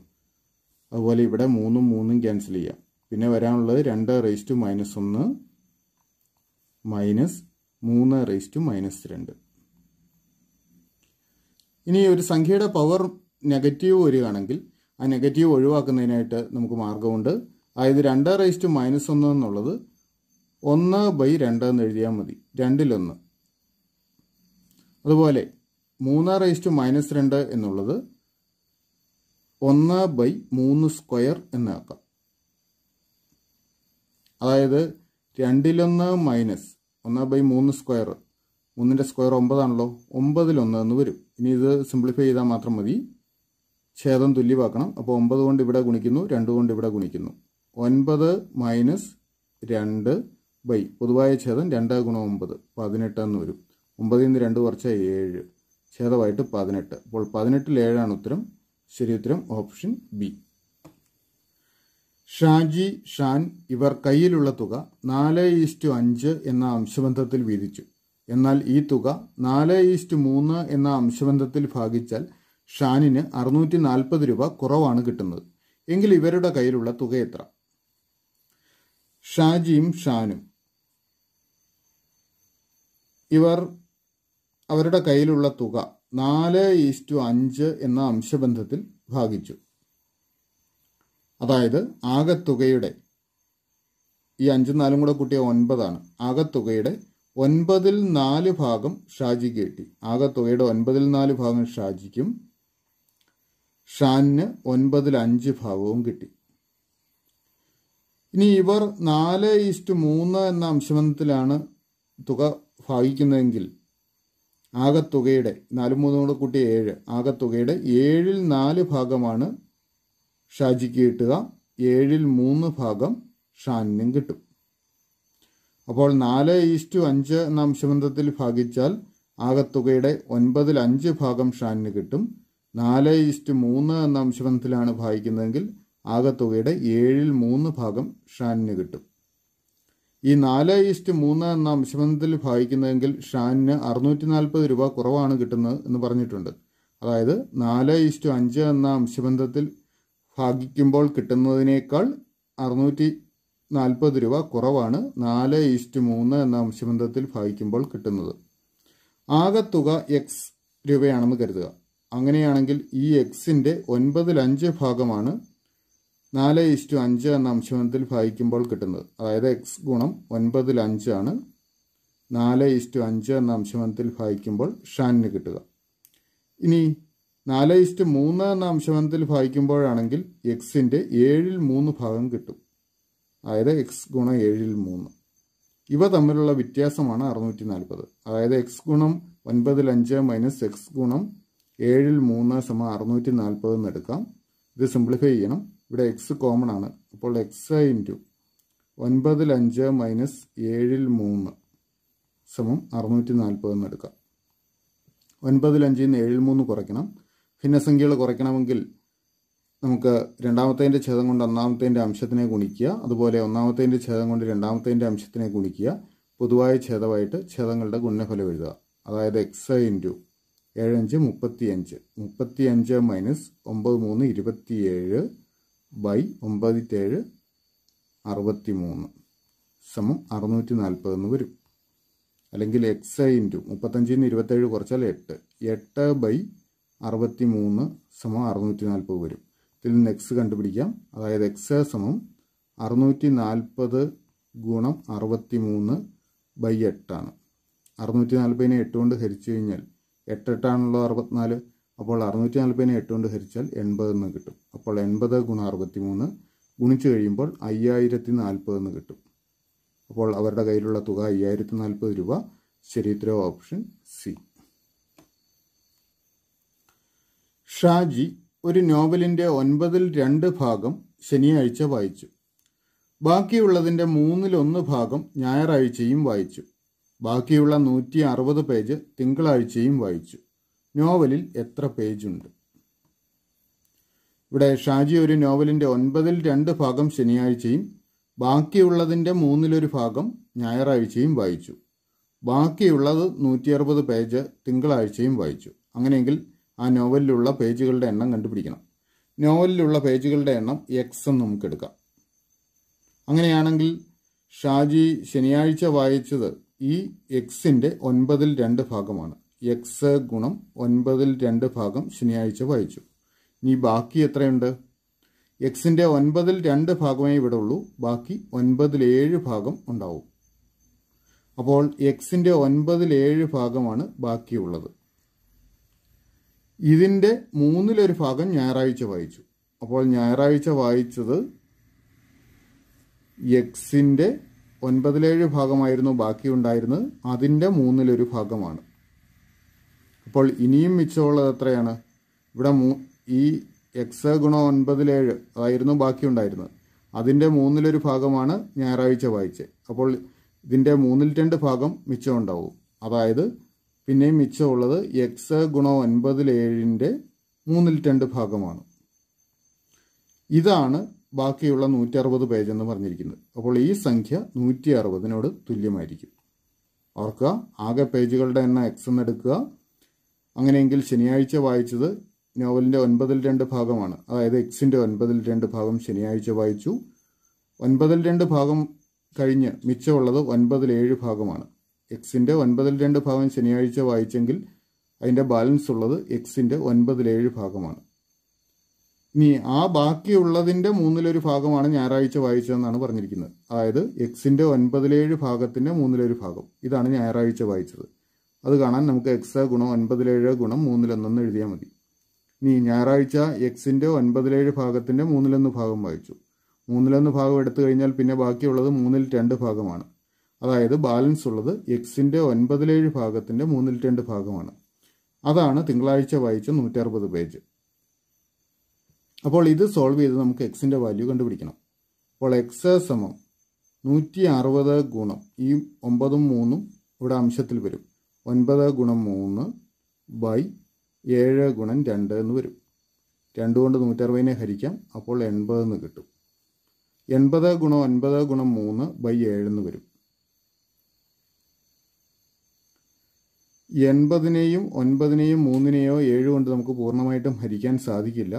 അതുപോലെ ഇവിടെ മൂന്നും മൂന്നും ക്യാൻസൽ ചെയ്യാം പിന്നെ വരാനുള്ളത് രണ്ട് റേസ് ടു മൈനസ് ഒന്ന് മൈനസ് മൂന്ന് റേസ് ടു മൈനസ് രണ്ട് ഇനി ഒരു സംഖ്യയുടെ പവർ നെഗറ്റീവ് വരികയാണെങ്കിൽ ആ നെഗറ്റീവ് ഒഴിവാക്കുന്നതിനായിട്ട് നമുക്ക് മാർഗമുണ്ട് അതായത് രണ്ട് റേസ് ടു മൈനസ് ഒന്ന് എന്നുള്ളത് ഒന്ന് ബൈ രണ്ട് എന്ന് എഴുതിയാൽ മതി രണ്ടിലൊന്ന് അതുപോലെ മൂന്ന് റേസ് ടു മൈനസ് രണ്ട് എന്നുള്ളത് ഒന്ന് ബൈ മൂന്ന് സ്ക്വയർ എന്നാക്കാം അതായത് രണ്ടിലൊന്ന് മൈനസ് ഒന്ന് ബൈ മൂന്ന് സ്ക്വയർ മൂന്നിൻ്റെ സ്ക്വയർ ഒമ്പതാണല്ലോ ഒമ്പതിലൊന്ന് എന്ന് വരും ഇനി ഇത് സിംപ്ലിഫൈ ചെയ്താൽ മാത്രം മതി ഛേദം തുല്യമാക്കണം അപ്പോൾ ഒമ്പത് കൊണ്ട് ഇവിടെ ഗുണിക്കുന്നു രണ്ട് കൊണ്ട് ഇവിടെ ഗുണിക്കുന്നു ഒൻപത് മൈനസ് രണ്ട് ബൈ പൊതുവായ ഛേദം രണ്ട് ഗുണം ഒമ്പത് പതിനെട്ട് എന്ന് വരും ഒമ്പതിൽ നിന്ന് രണ്ട് കുറച്ച ഏഴ് ഛേദമായിട്ട് പതിനെട്ട് അപ്പോൾ പതിനെട്ടിൽ ഏഴാണ് ഉത്തരം ശരി ഉത്തരം ഓപ്ഷൻ ബി ഷാജി ഷാൻ ഇവർ കയ്യിലുള്ള തുക നാല് ഈസ്റ്റു അഞ്ച് എന്ന അംശബന്ധത്തിൽ വീതിച്ചു എന്നാൽ ഈ തുക നാല് ഈസ്റ്റു മൂന്ന് എന്ന അംശബന്ധത്തിൽ ഭാഗിച്ചാൽ ഷാനിന് അറുന്നൂറ്റി നാൽപ്പത് രൂപ കുറവാണ് കിട്ടുന്നത് എങ്കിൽ ഇവരുടെ കയ്യിലുള്ള തുക എത്ര ഷാജിയും ഷാനും ഇവർ അവരുടെ കയ്യിലുള്ള തുക നാല് ഈസ്റ്റു അഞ്ച് എന്ന അംശബന്ധത്തിൽ ഭാഗിച്ചു അതായത് ആകത്തുകയുടെ ഈ അഞ്ചും നാലും കൂടെ കൂട്ടിയ ഒൻപതാണ് ആകത്തുകയുടെ ഒൻപതിൽ നാല് ഭാഗം ഷാജി കിട്ടി ആകത്തുകയുടെ ഒൻപതിൽ നാല് ഭാഗം ഷാജിക്കും ഷാനിന് ഒൻപതിൽ അഞ്ച് ഭാഗവും കിട്ടി ഇനി ഇവർ നാല് ഈസ്റ്റ് മൂന്ന് എന്ന അംശബന്ധത്തിലാണ് തുക ഭാഗിക്കുന്നതെങ്കിൽ ആകത്തുകയുടെ നാല് മൂന്നോട് കൂട്ടി ഏഴ് ആകത്തുകയുടെ ഏഴിൽ നാല് ഭാഗമാണ് ഷാജിക്ക് കിട്ടുക ഏഴിൽ മൂന്ന് ഭാഗം ഷാനിനും കിട്ടും അപ്പോൾ നാല് ഈസ്റ്റു അഞ്ച് എന്ന അംശബന്ധത്തിൽ ഭാഗിച്ചാൽ ആകത്തുകയുടെ ഒൻപതിൽ അഞ്ച് ഭാഗം ഷാനിന് കിട്ടും നാല് ഈസ്റ്റ് മൂന്ന് എന്ന അംശബന്ധത്തിലാണ് ഭാഗിക്കുന്നതെങ്കിൽ ആകത്തുകയുടെ ഏഴിൽ മൂന്ന് ഭാഗം ഷാനിന് കിട്ടും ഈ നാല് ഈസ്റ്റ് മൂന്ന് എന്ന അംശബന്ധത്തിൽ ഭാഗിക്കുന്നതെങ്കിൽ ഷാനിന് അറുന്നൂറ്റി നാൽപ്പത് രൂപ കുറവാണ് കിട്ടുന്നത് എന്ന് പറഞ്ഞിട്ടുണ്ട് അതായത് നാല് ഈസ്റ്റ് അഞ്ച് എന്ന അംശബന്ധത്തിൽ ഭാഗിക്കുമ്പോൾ കിട്ടുന്നതിനേക്കാൾ അറുന്നൂറ്റി നാൽപ്പത് രൂപ കുറവാണ് നാല് ഈസ്റ്റ് മൂന്ന് എന്ന അംശബന്ധത്തിൽ ഭാഗിക്കുമ്പോൾ കിട്ടുന്നത് ആകെ തുക എക്സ് രൂപയാണെന്ന് കരുതുക അങ്ങനെയാണെങ്കിൽ ഈ എക്സിൻ്റെ ഒൻപതിൽ അഞ്ച് ഭാഗമാണ് നാല് ഇസ്റ്റു അഞ്ച് എന്ന അംശത്തിൽ ഭാഗിക്കുമ്പോൾ കിട്ടുന്നത് അതായത് എക്സ് ഗുണം ഒൻപതിൽ അഞ്ചാണ് നാല് ഇസ്റ്റു അഞ്ച് എന്ന അംശമത്തിൽ ഭാഗിക്കുമ്പോൾ ഷാനിന് കിട്ടുക ഇനി നാല് ഇസ്റ്റു മൂന്ന് എന്ന അംശമത്തിൽ ഭാഗിക്കുമ്പോഴാണെങ്കിൽ എക്സിൻ്റെ ഏഴിൽ മൂന്ന് ഭാഗം കിട്ടും അതായത് എക്സ് ഗുണം ഏഴിൽ മൂന്ന് ഇവ തമ്മിലുള്ള വ്യത്യാസമാണ് അറുന്നൂറ്റി നാൽപ്പത് അതായത് എക്സ് ഗുണം ഒൻപതിൽ അഞ്ച് മൈനസ് എക്സ് ഗുണം ഏഴിൽ മൂന്ന് സമ അറുന്നൂറ്റി നാൽപ്പത് എന്ന് എടുക്കാം ഇത് സിംപ്ലിഫൈ ചെയ്യണം ഇവിടെ എക്സ് കോമൺ ആണ് അപ്പോൾ എക്സ് ഇൻറ്റു ഒൻപതിൽ അഞ്ച് മൈനസ് ഏഴിൽ മൂന്ന് സമം അറുന്നൂറ്റി നാൽപ്പത് എന്ന് എടുക്കാം ഒൻപതിൽ അഞ്ചിൽ നിന്ന് ഏഴിൽ മൂന്ന് കുറയ്ക്കണം ഭിന്നസംഖ്യകൾ കുറയ്ക്കണമെങ്കിൽ നമുക്ക് രണ്ടാമത്തേൻ്റെ ഛേദം കൊണ്ട് ഒന്നാമത്തേൻ്റെ അംശത്തിനെ ഗുണിക്കുക അതുപോലെ ഒന്നാമത്തേൻ്റെ ഛേദം കൊണ്ട് രണ്ടാമത്തേൻ്റെ അംശത്തിനെ ഗുണിക്കുക പൊതുവായ ഛേദമായിട്ട് ഛേദങ്ങളുടെ ഗുണഫലം എഴുതുക അതായത് എക്സ് ഇൻറ്റു ഏഴഞ്ച് മുപ്പത്തി അഞ്ച് മുപ്പത്തി അഞ്ച് മൈനസ് ഒമ്പത് മൂന്ന് ഇരുപത്തിയേഴ് ബൈ ഒമ്പതിറ്റേഴ് അറുപത്തി മൂന്ന് സമം അറുന്നൂറ്റി നാൽപ്പത് എന്ന് വരും അല്ലെങ്കിൽ എക്സ് ഇൻറ്റു മുപ്പത്തഞ്ചിൽ നിന്ന് ഇരുപത്തേഴ് കുറച്ചാൽ എട്ട് എട്ട് ബൈ അറുപത്തി മൂന്ന് സമം അറുന്നൂറ്റി നാൽപ്പത് വരും ഇതിൽ നിന്ന് എക്സ് കണ്ടുപിടിക്കാം അതായത് എക്സ് സമം അറുന്നൂറ്റി നാൽപ്പത് ഗുണം അറുപത്തി മൂന്ന് ബൈ എട്ടാണ് അറുന്നൂറ്റി നാൽപ്പതിനെ എട്ട് കൊണ്ട് ഹരിച്ചു കഴിഞ്ഞാൽ എട്ടെട്ടാണല്ലോ അറുപത്തിനാല് അപ്പോൾ അറുന്നൂറ്റി നാൽപ്പതിനെ എട്ട് കൊണ്ട് ഹരിച്ചാൽ എൺപത് എന്ന് കിട്ടും അപ്പോൾ എൺപത് ഗുണ അറുപത്തി മൂന്ന് ഗുണിച്ചു കഴിയുമ്പോൾ അയ്യായിരത്തി നാൽപ്പത് എന്ന് കിട്ടും അപ്പോൾ അവരുടെ കയ്യിലുള്ള തുക അയ്യായിരത്തി നാൽപ്പത് രൂപ ശരി ഓപ്ഷൻ സി ഷാജി ഒരു നോവലിൻ്റെ ഒൻപതിൽ രണ്ട് ഭാഗം ശനിയാഴ്ച വായിച്ചു ബാക്കിയുള്ളതിൻ്റെ മൂന്നിലൊന്ന് ഭാഗം ഞായറാഴ്ചയും വായിച്ചു ബാക്കിയുള്ള നൂറ്റി അറുപത് പേജ് തിങ്കളാഴ്ചയും വായിച്ചു നോവലിൽ എത്ര പേജുണ്ട് ഇവിടെ ഷാജി ഒരു നോവലിൻ്റെ ഒൻപതിൽ രണ്ട് ഭാഗം ശനിയാഴ്ചയും ബാക്കിയുള്ളതിൻ്റെ മൂന്നിലൊരു ഭാഗം ഞായറാഴ്ചയും വായിച്ചു ബാക്കിയുള്ളത് നൂറ്റി അറുപത് പേജ് തിങ്കളാഴ്ചയും വായിച്ചു അങ്ങനെയെങ്കിൽ ആ നോവലിലുള്ള പേജുകളുടെ എണ്ണം കണ്ടുപിടിക്കണം നോവലിലുള്ള പേജുകളുടെ എണ്ണം എക്സ് എന്ന് നമുക്ക് എടുക്കാം അങ്ങനെയാണെങ്കിൽ ഷാജി ശനിയാഴ്ച വായിച്ചത് ഈ എക്സിൻ്റെ ഒൻപതിൽ രണ്ട് ഭാഗമാണ് എക്സ് ഗുണം ഒൻപതിൽ രണ്ട് ഭാഗം ശനിയാഴ്ച വായിച്ചു ഇനി ബാക്കി എത്രയുണ്ട് എക്സിൻ്റെ ഒൻപതിൽ രണ്ട് ഭാഗമേ ഇവിടെ ഉള്ളൂ ബാക്കി ഒൻപതിൽ ഏഴ് ഭാഗം ഉണ്ടാവും അപ്പോൾ എക്സിൻ്റെ ഒൻപതിൽ ഏഴ് ഭാഗമാണ് ബാക്കിയുള്ളത് ഇതിൻ്റെ മൂന്നിലൊരു ഭാഗം ഞായറാഴ്ച വായിച്ചു അപ്പോൾ ഞായറാഴ്ച വായിച്ചത് എക്സിൻ്റെ ഒൻപതിലേഴ് ഭാഗമായിരുന്നു ബാക്കിയുണ്ടായിരുന്നത് അതിൻ്റെ മൂന്നിലൊരു ഭാഗമാണ് അപ്പോൾ ഇനിയും മിച്ചമുള്ളത് എത്രയാണ് ഇവിടെ ഈ എക്സ് ഗുണം ഒൻപതിലേഴ് അതായിരുന്നു ബാക്കിയുണ്ടായിരുന്നത് അതിൻ്റെ മൂന്നിലൊരു ഭാഗമാണ് ഞായറാഴ്ച വായിച്ചത് അപ്പോൾ ഇതിൻ്റെ മൂന്നിൽ രണ്ട് ഭാഗം മിച്ചമുണ്ടാവും അതായത് പിന്നെയും മിച്ചമുള്ളത് എക്സ് ഗുണം ഒൻപതിലേഴിൻ്റെ മൂന്നിൽ രണ്ട് ഭാഗമാണ് ഇതാണ് ബാക്കിയുള്ള നൂറ്റി അറുപത് പേജ് എന്ന് പറഞ്ഞിരിക്കുന്നത് അപ്പോൾ ഈ സംഖ്യ നൂറ്റി അറുപതിനോട് തുല്യമായിരിക്കും ഓർക്കുക ആകെ പേജുകളുടെ എണ്ണം എക്സ് എന്ന് എടുക്കുക അങ്ങനെയെങ്കിൽ ശനിയാഴ്ച വായിച്ചത് നോവലിൻ്റെ ഒൻപതിൽ രണ്ട് ഭാഗമാണ് അതായത് എക്സിൻ്റെ ഒൻപതിൽ രണ്ട് ഭാഗം ശനിയാഴ്ച വായിച്ചു ഒൻപതിൽ രണ്ട് ഭാഗം കഴിഞ്ഞ് മിച്ചമുള്ളത് ഒൻപതിൽ ഏഴ് ഭാഗമാണ് എക്സിൻ്റെ ഒൻപതിൽ രണ്ട് ഭാഗം ശനിയാഴ്ച വായിച്ചെങ്കിൽ അതിൻ്റെ ബാലൻസ് ഉള്ളത് എക്സിൻ്റെ ഒൻപതിൽ ഏഴ് ഭാഗമാണ് ഇനി ആ ബാക്കിയുള്ളതിൻ്റെ മൂന്നിലൊരു ഭാഗമാണ് ഞായറാഴ്ച വായിച്ചതെന്നാണ് പറഞ്ഞിരിക്കുന്നത് അതായത് എക്സിൻ്റെ ഒൻപതിലേഴ് ഭാഗത്തിൻ്റെ മൂന്നിലൊരു ഭാഗം ഇതാണ് ഞായറാഴ്ച വായിച്ചത് അത് കാണാൻ നമുക്ക് എക്സ് ഗുണം ഒൻപതിലേഴ് ഗുണം മൂന്നിലൊന്നെന്ന് എഴുതിയാൽ മതി ഇനി ഞായറാഴ്ച എക്സിൻ്റെ ഒൻപതിലേഴ് ഭാഗത്തിൻ്റെ മൂന്നിലൊന്ന് ഭാഗം വായിച്ചു മൂന്നിലൊന്ന് ഭാഗം എടുത്തു കഴിഞ്ഞാൽ പിന്നെ ബാക്കിയുള്ളത് മൂന്നിൽ രണ്ട് ഭാഗമാണ് അതായത് ബാലൻസ് ഉള്ളത് എക്സിൻ്റെ ഒൻപതിലേഴ് ഭാഗത്തിൻ്റെ മൂന്നിൽ രണ്ട് ഭാഗമാണ് അതാണ് തിങ്കളാഴ്ച വായിച്ച നൂറ്ററുപത് പേജ് അപ്പോൾ ഇത് സോൾവ് ചെയ്ത് നമുക്ക് എക്സിൻ്റെ വാല്യൂ കണ്ടുപിടിക്കണം അപ്പോൾ എക്സ് സമം നൂറ്റി അറുപത് ഗുണം ഈ ഒമ്പതും മൂന്നും ഇവിടെ അംശത്തിൽ വരും ഒൻപത് ഗുണം മൂന്ന് ബൈ ഏഴ് ഗുണം രണ്ട് എന്ന് വരും രണ്ട് കൊണ്ട് നൂറ്ററുപതിനെ ഹരിക്കാം അപ്പോൾ എൺപത് എന്ന് കിട്ടും എൺപത് ഗുണം ഒൻപത് ഗുണം മൂന്ന് ബൈ ഏഴെന്ന് വരും എൺപതിനെയും ഒൻപതിനെയും മൂന്നിനെയോ ഏഴ് കൊണ്ട് നമുക്ക് പൂർണ്ണമായിട്ടും ഹരിക്കാൻ സാധിക്കില്ല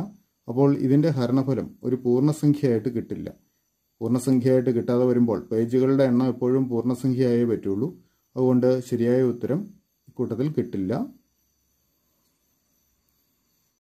അപ്പോൾ ഇതിൻ്റെ ഹരണഫലം ഒരു പൂർണ്ണസംഖ്യയായിട്ട് കിട്ടില്ല പൂർണ്ണസംഖ്യയായിട്ട് കിട്ടാതെ വരുമ്പോൾ പേജുകളുടെ എണ്ണം എപ്പോഴും പൂർണ്ണസംഖ്യയായേ പറ്റുള്ളൂ അതുകൊണ്ട് ശരിയായ ഉത്തരം കൂട്ടത്തിൽ കിട്ടില്ല